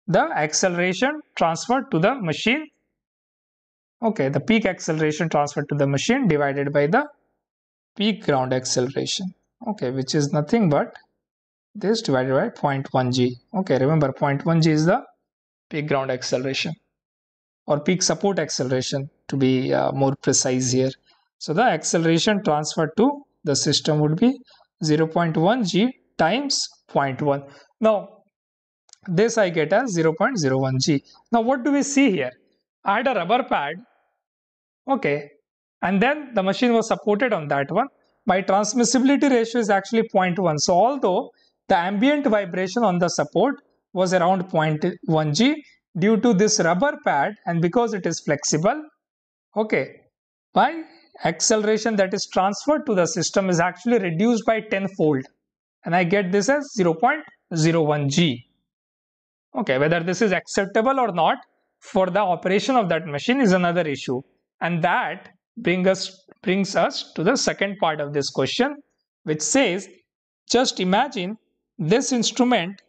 the acceleration transferred to the machine okay the peak acceleration transferred to the machine divided by the peak ground acceleration okay which is nothing but this divided by 0.1 g okay remember 0.1 g is the peak ground acceleration or peak support acceleration to be uh, more precise here so the acceleration transferred to the system would be 0.1 g times 0.1 now this I get as 0.01 g. Now what do we see here? I had a rubber pad, okay, and then the machine was supported on that one my transmissibility ratio is actually 0.1 so although the ambient vibration on the support was around 0.1 g due to this rubber pad and because it is flexible okay by acceleration that is transferred to the system is actually reduced by tenfold and I get this as 0.01 g okay whether this is acceptable or not for the operation of that machine is another issue and that bring us, brings us to the second part of this question, which says just imagine this instrument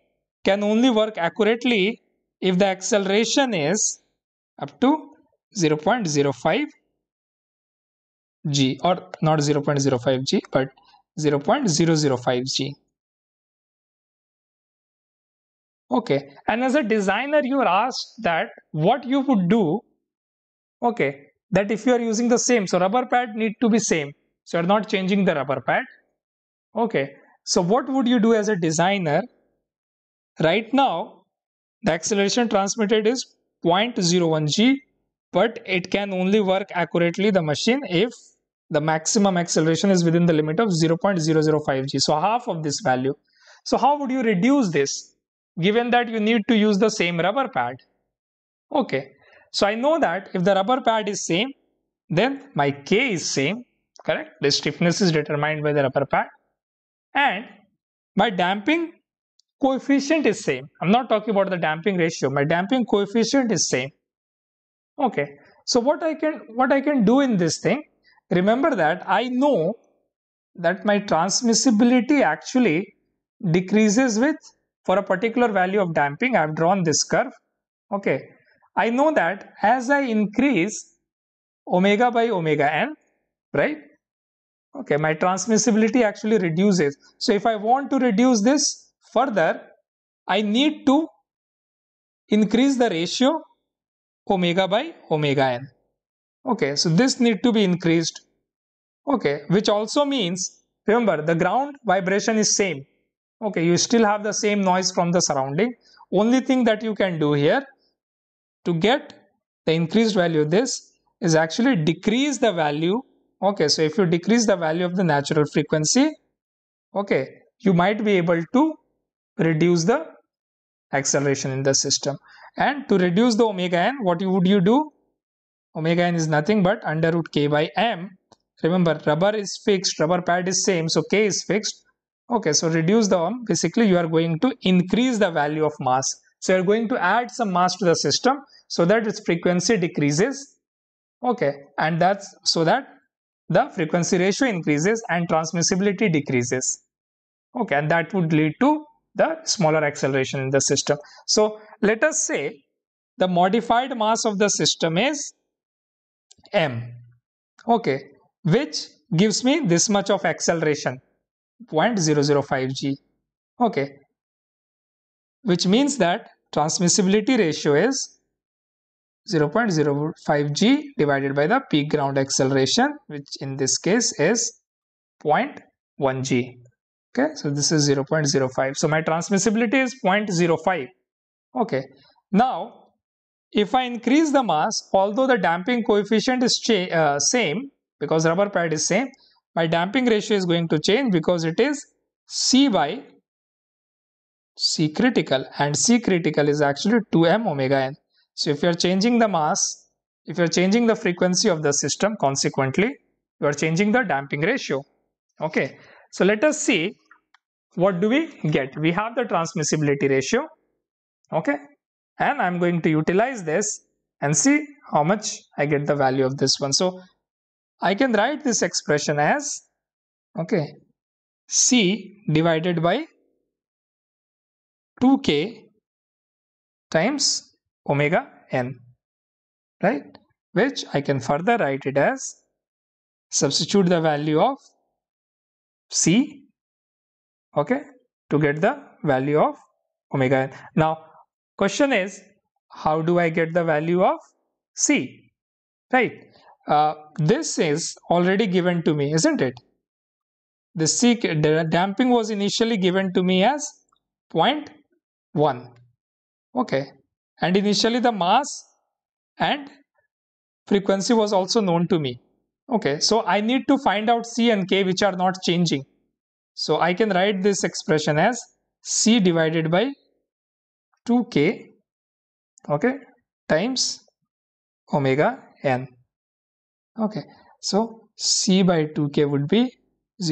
can only work accurately if the acceleration is up to 0.05 g or not 0.05 g but 0.005 g okay and as a designer you are asked that what you would do okay that if you are using the same so rubber pad need to be same so you're not changing the rubber pad okay so what would you do as a designer right now the acceleration transmitted is 0.01 g but it can only work accurately the machine if the maximum acceleration is within the limit of 0.005 g so half of this value so how would you reduce this given that you need to use the same rubber pad okay so I know that if the rubber pad is same, then my K is same, correct? The stiffness is determined by the rubber pad. And my damping coefficient is same. I'm not talking about the damping ratio. My damping coefficient is same. Okay. So what I can what I can do in this thing, remember that I know that my transmissibility actually decreases with for a particular value of damping. I've drawn this curve. Okay. I know that as I increase omega by omega n, right? Okay, my transmissibility actually reduces. So if I want to reduce this further, I need to increase the ratio omega by omega n. Okay, so this need to be increased. Okay, which also means, remember the ground vibration is same. Okay, you still have the same noise from the surrounding. Only thing that you can do here to get the increased value this is actually decrease the value okay so if you decrease the value of the natural frequency okay you might be able to reduce the acceleration in the system and to reduce the omega n what you would you do omega n is nothing but under root k by m remember rubber is fixed rubber pad is same so k is fixed okay so reduce the om basically you are going to increase the value of mass so you're going to add some mass to the system so that its frequency decreases okay and that's so that the frequency ratio increases and transmissibility decreases okay and that would lead to the smaller acceleration in the system so let us say the modified mass of the system is m okay which gives me this much of acceleration 0.005 g okay which means that transmissibility ratio is 0.05 g divided by the peak ground acceleration which in this case is 0.1 g okay so this is 0.05 so my transmissibility is 0.05 okay now if i increase the mass although the damping coefficient is uh, same because rubber pad is same my damping ratio is going to change because it is c by c critical and c critical is actually 2m omega n so if you are changing the mass, if you are changing the frequency of the system, consequently, you are changing the damping ratio. Okay, so let us see what do we get. We have the transmissibility ratio. Okay, and I'm going to utilize this and see how much I get the value of this one. So I can write this expression as okay C divided by 2k times omega n right which I can further write it as substitute the value of C okay to get the value of omega n. Now question is how do I get the value of C right uh, this is already given to me isn't it the C the damping was initially given to me as 0.1 okay and initially the mass and frequency was also known to me okay so i need to find out c and k which are not changing so i can write this expression as c divided by 2k okay times omega n okay so c by 2k would be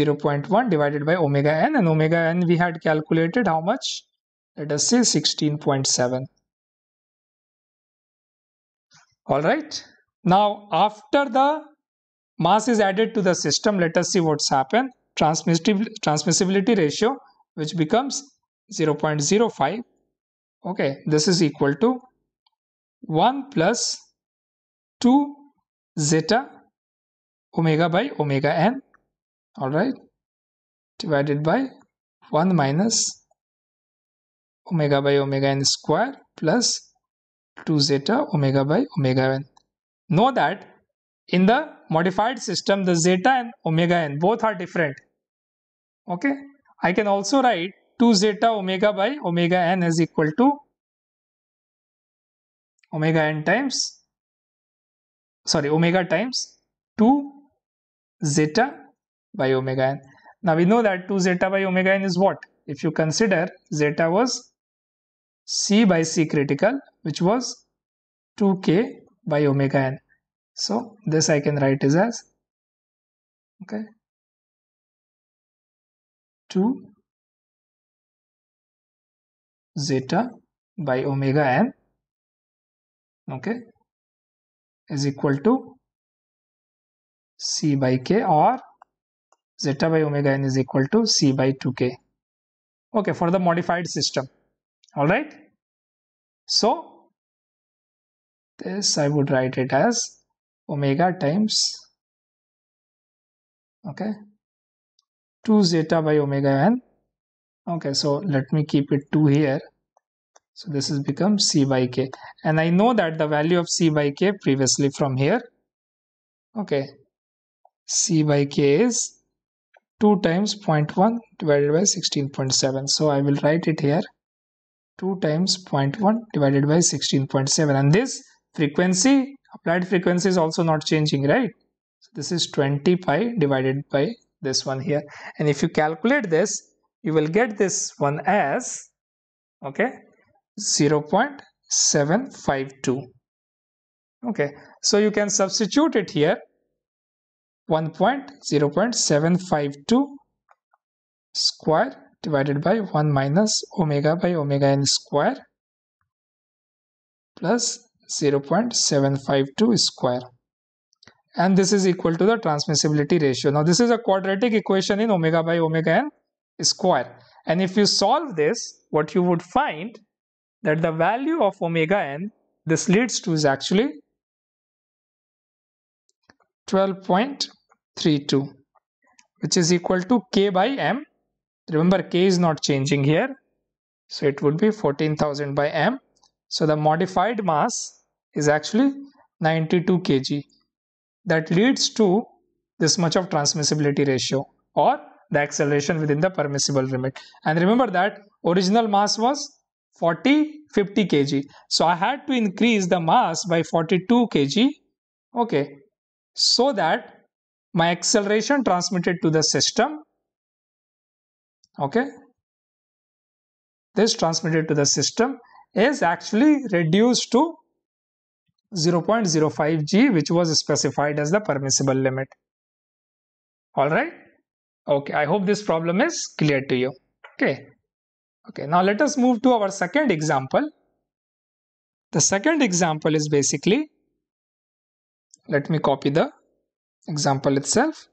0.1 divided by omega n and omega n we had calculated how much let us say 16.7 all right now after the mass is added to the system let us see what's happened transmissibility ratio which becomes 0.05 okay this is equal to 1 plus 2 zeta omega by omega n all right divided by 1 minus omega by omega n square plus to zeta omega by omega n. Know that in the modified system, the zeta and omega n both are different. Okay. I can also write 2 zeta omega by omega n is equal to omega n times, sorry, omega times 2 zeta by omega n. Now we know that 2 zeta by omega n is what? If you consider zeta was C by C critical which was 2K by omega n. So this I can write is as okay 2 zeta by omega n okay is equal to c by k or zeta by omega n is equal to c by 2k okay for the modified system all right so this I would write it as omega times okay 2 zeta by omega n okay so let me keep it 2 here so this has become c by k and I know that the value of c by k previously from here okay c by k is 2 times 0.1 divided by 16.7 so I will write it here 2 times 0.1 divided by 16.7 and this frequency applied frequency is also not changing right so this is 20 pi divided by this one here and if you calculate this you will get this one as okay 0 0.752 okay so you can substitute it here 1 point 0.752 square divided by 1 minus omega by omega n square plus 0.752 square and this is equal to the transmissibility ratio. Now this is a quadratic equation in omega by omega n square and if you solve this what you would find that the value of omega n this leads to is actually 12.32 which is equal to k by m remember k is not changing here so it would be 14000 by m so the modified mass is actually 92 kg that leads to this much of transmissibility ratio or the acceleration within the permissible limit and remember that original mass was 40 50 kg so i had to increase the mass by 42 kg okay so that my acceleration transmitted to the system okay this transmitted to the system is actually reduced to 0.05 g which was specified as the permissible limit all right okay i hope this problem is clear to you okay okay now let us move to our second example the second example is basically let me copy the example itself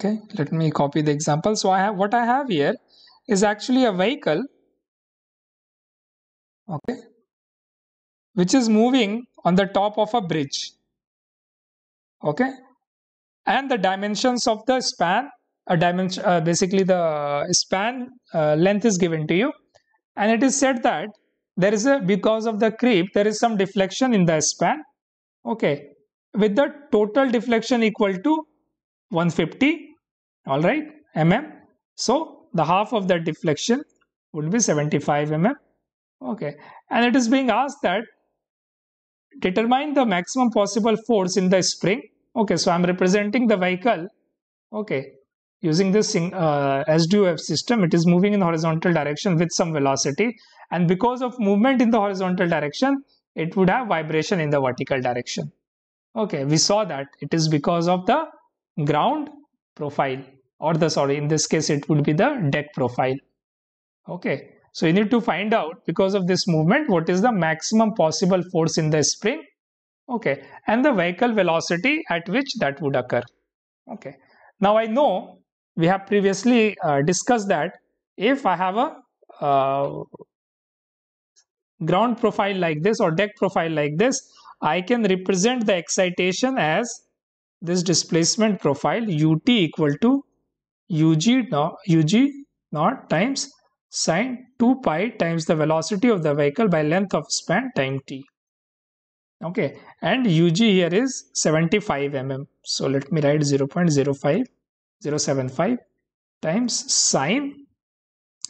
Okay, let me copy the example. So I have what I have here is actually a vehicle. Okay, which is moving on the top of a bridge. Okay, and the dimensions of the span, a dimension, uh, basically the span uh, length is given to you, and it is said that there is a because of the creep there is some deflection in the span. Okay, with the total deflection equal to 150 all right mm so the half of that deflection would be 75 mm okay and it is being asked that determine the maximum possible force in the spring okay so i'm representing the vehicle okay using this uh, SDUF system, it is moving in horizontal direction with some velocity. And because of movement in the horizontal direction, it would have vibration in the vertical direction. Okay, we saw that it is because of the ground profile or the sorry in this case it would be the deck profile okay so you need to find out because of this movement what is the maximum possible force in the spring okay and the vehicle velocity at which that would occur okay now i know we have previously uh, discussed that if i have a uh, ground profile like this or deck profile like this i can represent the excitation as this displacement profile ut equal to ug naught, ug naught times sine 2 pi times the velocity of the vehicle by length of span time t. Okay, and ug here is 75 mm. So let me write 0 0.05 times sine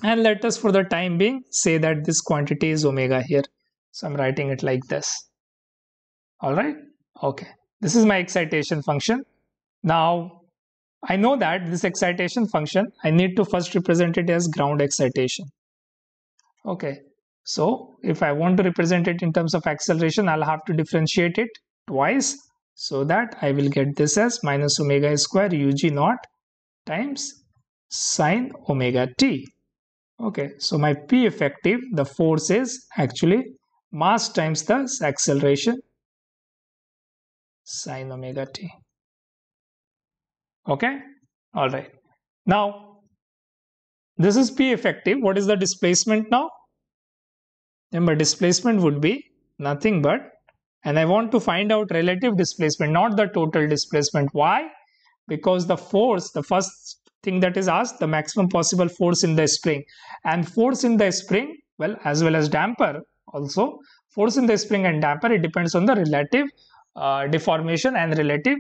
and let us for the time being say that this quantity is omega here. So I'm writing it like this. Alright, okay. This is my excitation function. Now, I know that this excitation function, I need to first represent it as ground excitation. Okay, so if I want to represent it in terms of acceleration, I'll have to differentiate it twice so that I will get this as minus omega square ug naught times sine omega t. Okay, so my P effective, the force is actually mass times the acceleration sine omega t okay all right now this is p effective what is the displacement now remember displacement would be nothing but and i want to find out relative displacement not the total displacement why because the force the first thing that is asked the maximum possible force in the spring and force in the spring well as well as damper also force in the spring and damper it depends on the relative uh, deformation and relative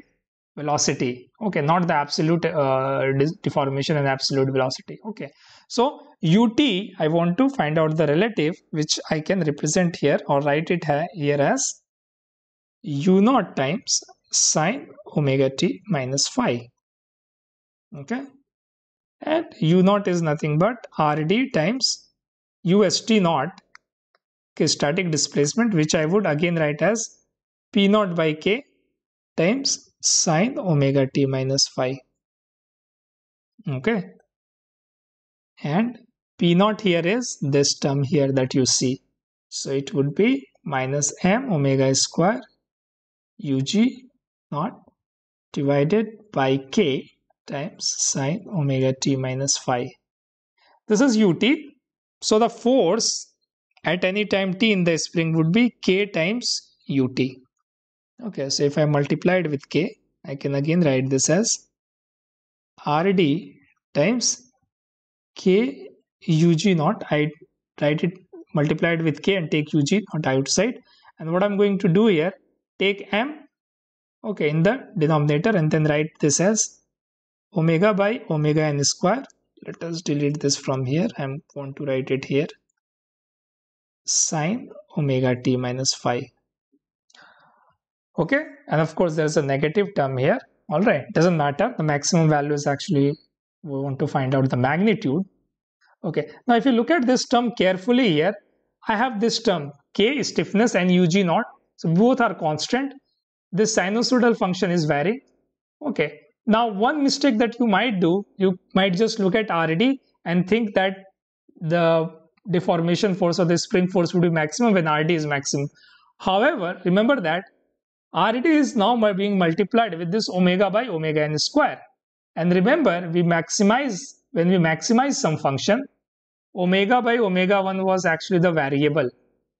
velocity okay not the absolute uh, deformation and absolute velocity okay so ut i want to find out the relative which i can represent here or write it here as u naught times sine omega t minus phi okay and u naught is nothing but rd times ust naught okay, static displacement which i would again write as p naught by k times sine omega t minus phi okay and p naught here is this term here that you see so it would be minus m omega square ug naught divided by k times sine omega t minus phi this is ut so the force at any time t in the spring would be k times ut okay so if i multiplied with k i can again write this as rd times k ug i write it multiplied with k and take ug not outside and what i'm going to do here take m okay in the denominator and then write this as omega by omega n square let us delete this from here i want to write it here sine omega t minus phi okay and of course there's a negative term here all right doesn't matter the maximum value is actually we want to find out the magnitude okay now if you look at this term carefully here i have this term k stiffness and ug naught so both are constant this sinusoidal function is varying okay now one mistake that you might do you might just look at rd and think that the deformation force or the spring force would be maximum when rd is maximum however remember that RT is now being multiplied with this omega by omega n square. And remember, we maximize, when we maximize some function, omega by omega 1 was actually the variable.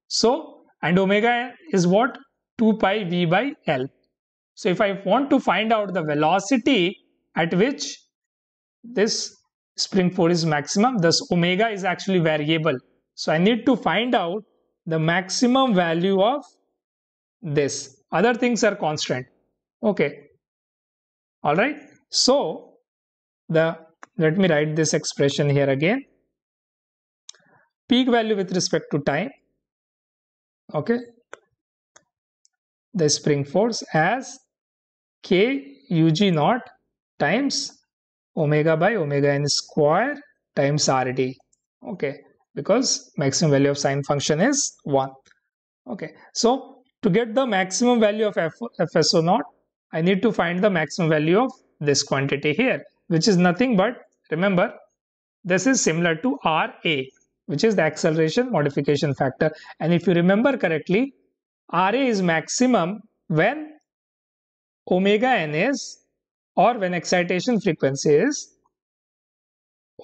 So, and omega is what? 2 pi v by L. So if I want to find out the velocity at which this spring force is maximum, thus omega is actually variable. So I need to find out the maximum value of this other things are constant okay all right so the let me write this expression here again peak value with respect to time okay the spring force as k ug naught times omega by omega n square times rd okay because maximum value of sine function is 1 okay so to get the maximum value of F, FSO naught, I need to find the maximum value of this quantity here, which is nothing but, remember, this is similar to RA, which is the acceleration modification factor. And if you remember correctly, RA is maximum when omega n is or when excitation frequency is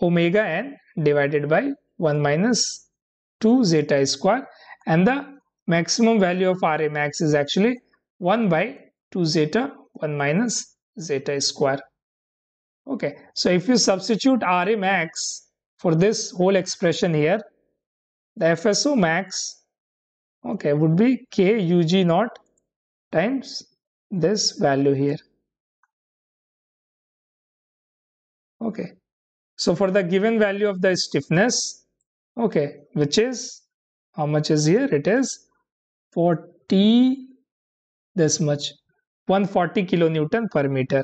omega n divided by 1 minus 2 zeta square and the maximum value of Ra max is actually 1 by 2 zeta 1 minus zeta square. Okay, so if you substitute Ra max for this whole expression here, the FSO max okay would be K UG naught times this value here. Okay, so for the given value of the stiffness, okay, which is how much is here? It is Forty, this much 140 kilonewton per meter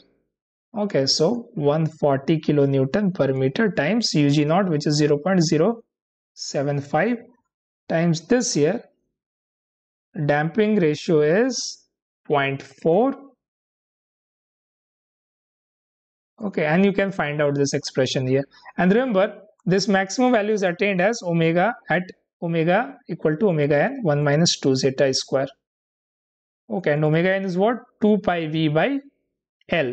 okay so 140 kilonewton per meter times UG naught which is 0.075 times this here damping ratio is 0.4 okay and you can find out this expression here and remember this maximum value is attained as omega at omega equal to omega n 1 minus 2 zeta square. Okay, and omega n is what? 2 pi v by L.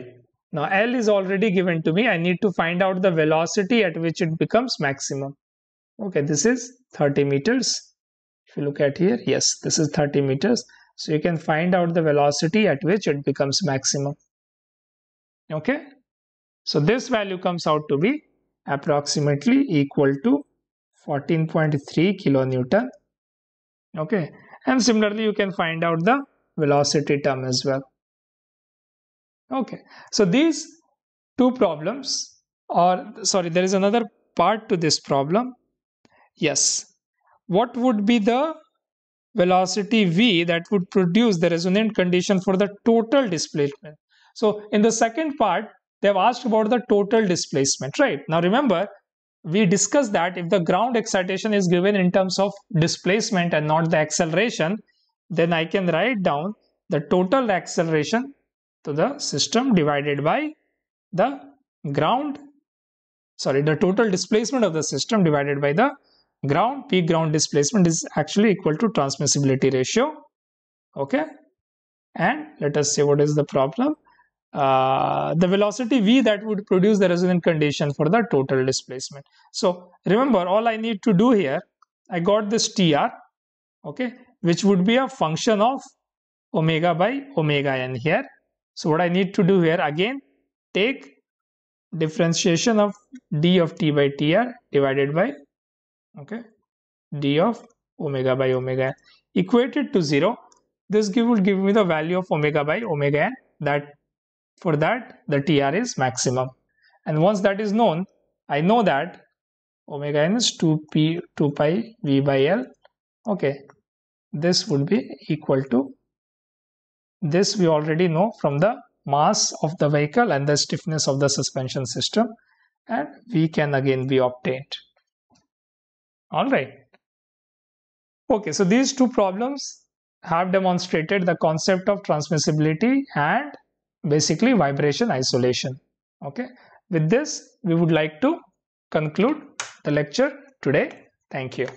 Now L is already given to me. I need to find out the velocity at which it becomes maximum. Okay, this is 30 meters. If you look at here, yes, this is 30 meters. So you can find out the velocity at which it becomes maximum. Okay, so this value comes out to be approximately equal to 14.3 kilonewton okay and similarly you can find out the velocity term as well okay so these two problems or sorry there is another part to this problem yes what would be the velocity v that would produce the resonant condition for the total displacement so in the second part they have asked about the total displacement right now remember we discussed that if the ground excitation is given in terms of displacement and not the acceleration, then I can write down the total acceleration to the system divided by the ground, sorry, the total displacement of the system divided by the ground. Peak ground displacement is actually equal to transmissibility ratio. Okay. And let us see what is the problem. Uh, the velocity v that would produce the resonant condition for the total displacement. So remember all I need to do here, I got this tr, okay, which would be a function of omega by omega n here. So what I need to do here again, take differentiation of d of t by tr divided by, okay, d of omega by omega n equated to 0. This give, will give me the value of omega by omega n that for that, the TR is maximum. And once that is known, I know that omega n is 2p 2 pi v by L. Okay, this would be equal to this we already know from the mass of the vehicle and the stiffness of the suspension system and V can again be obtained. Alright. Okay, so these two problems have demonstrated the concept of transmissibility and basically vibration isolation okay with this we would like to conclude the lecture today thank you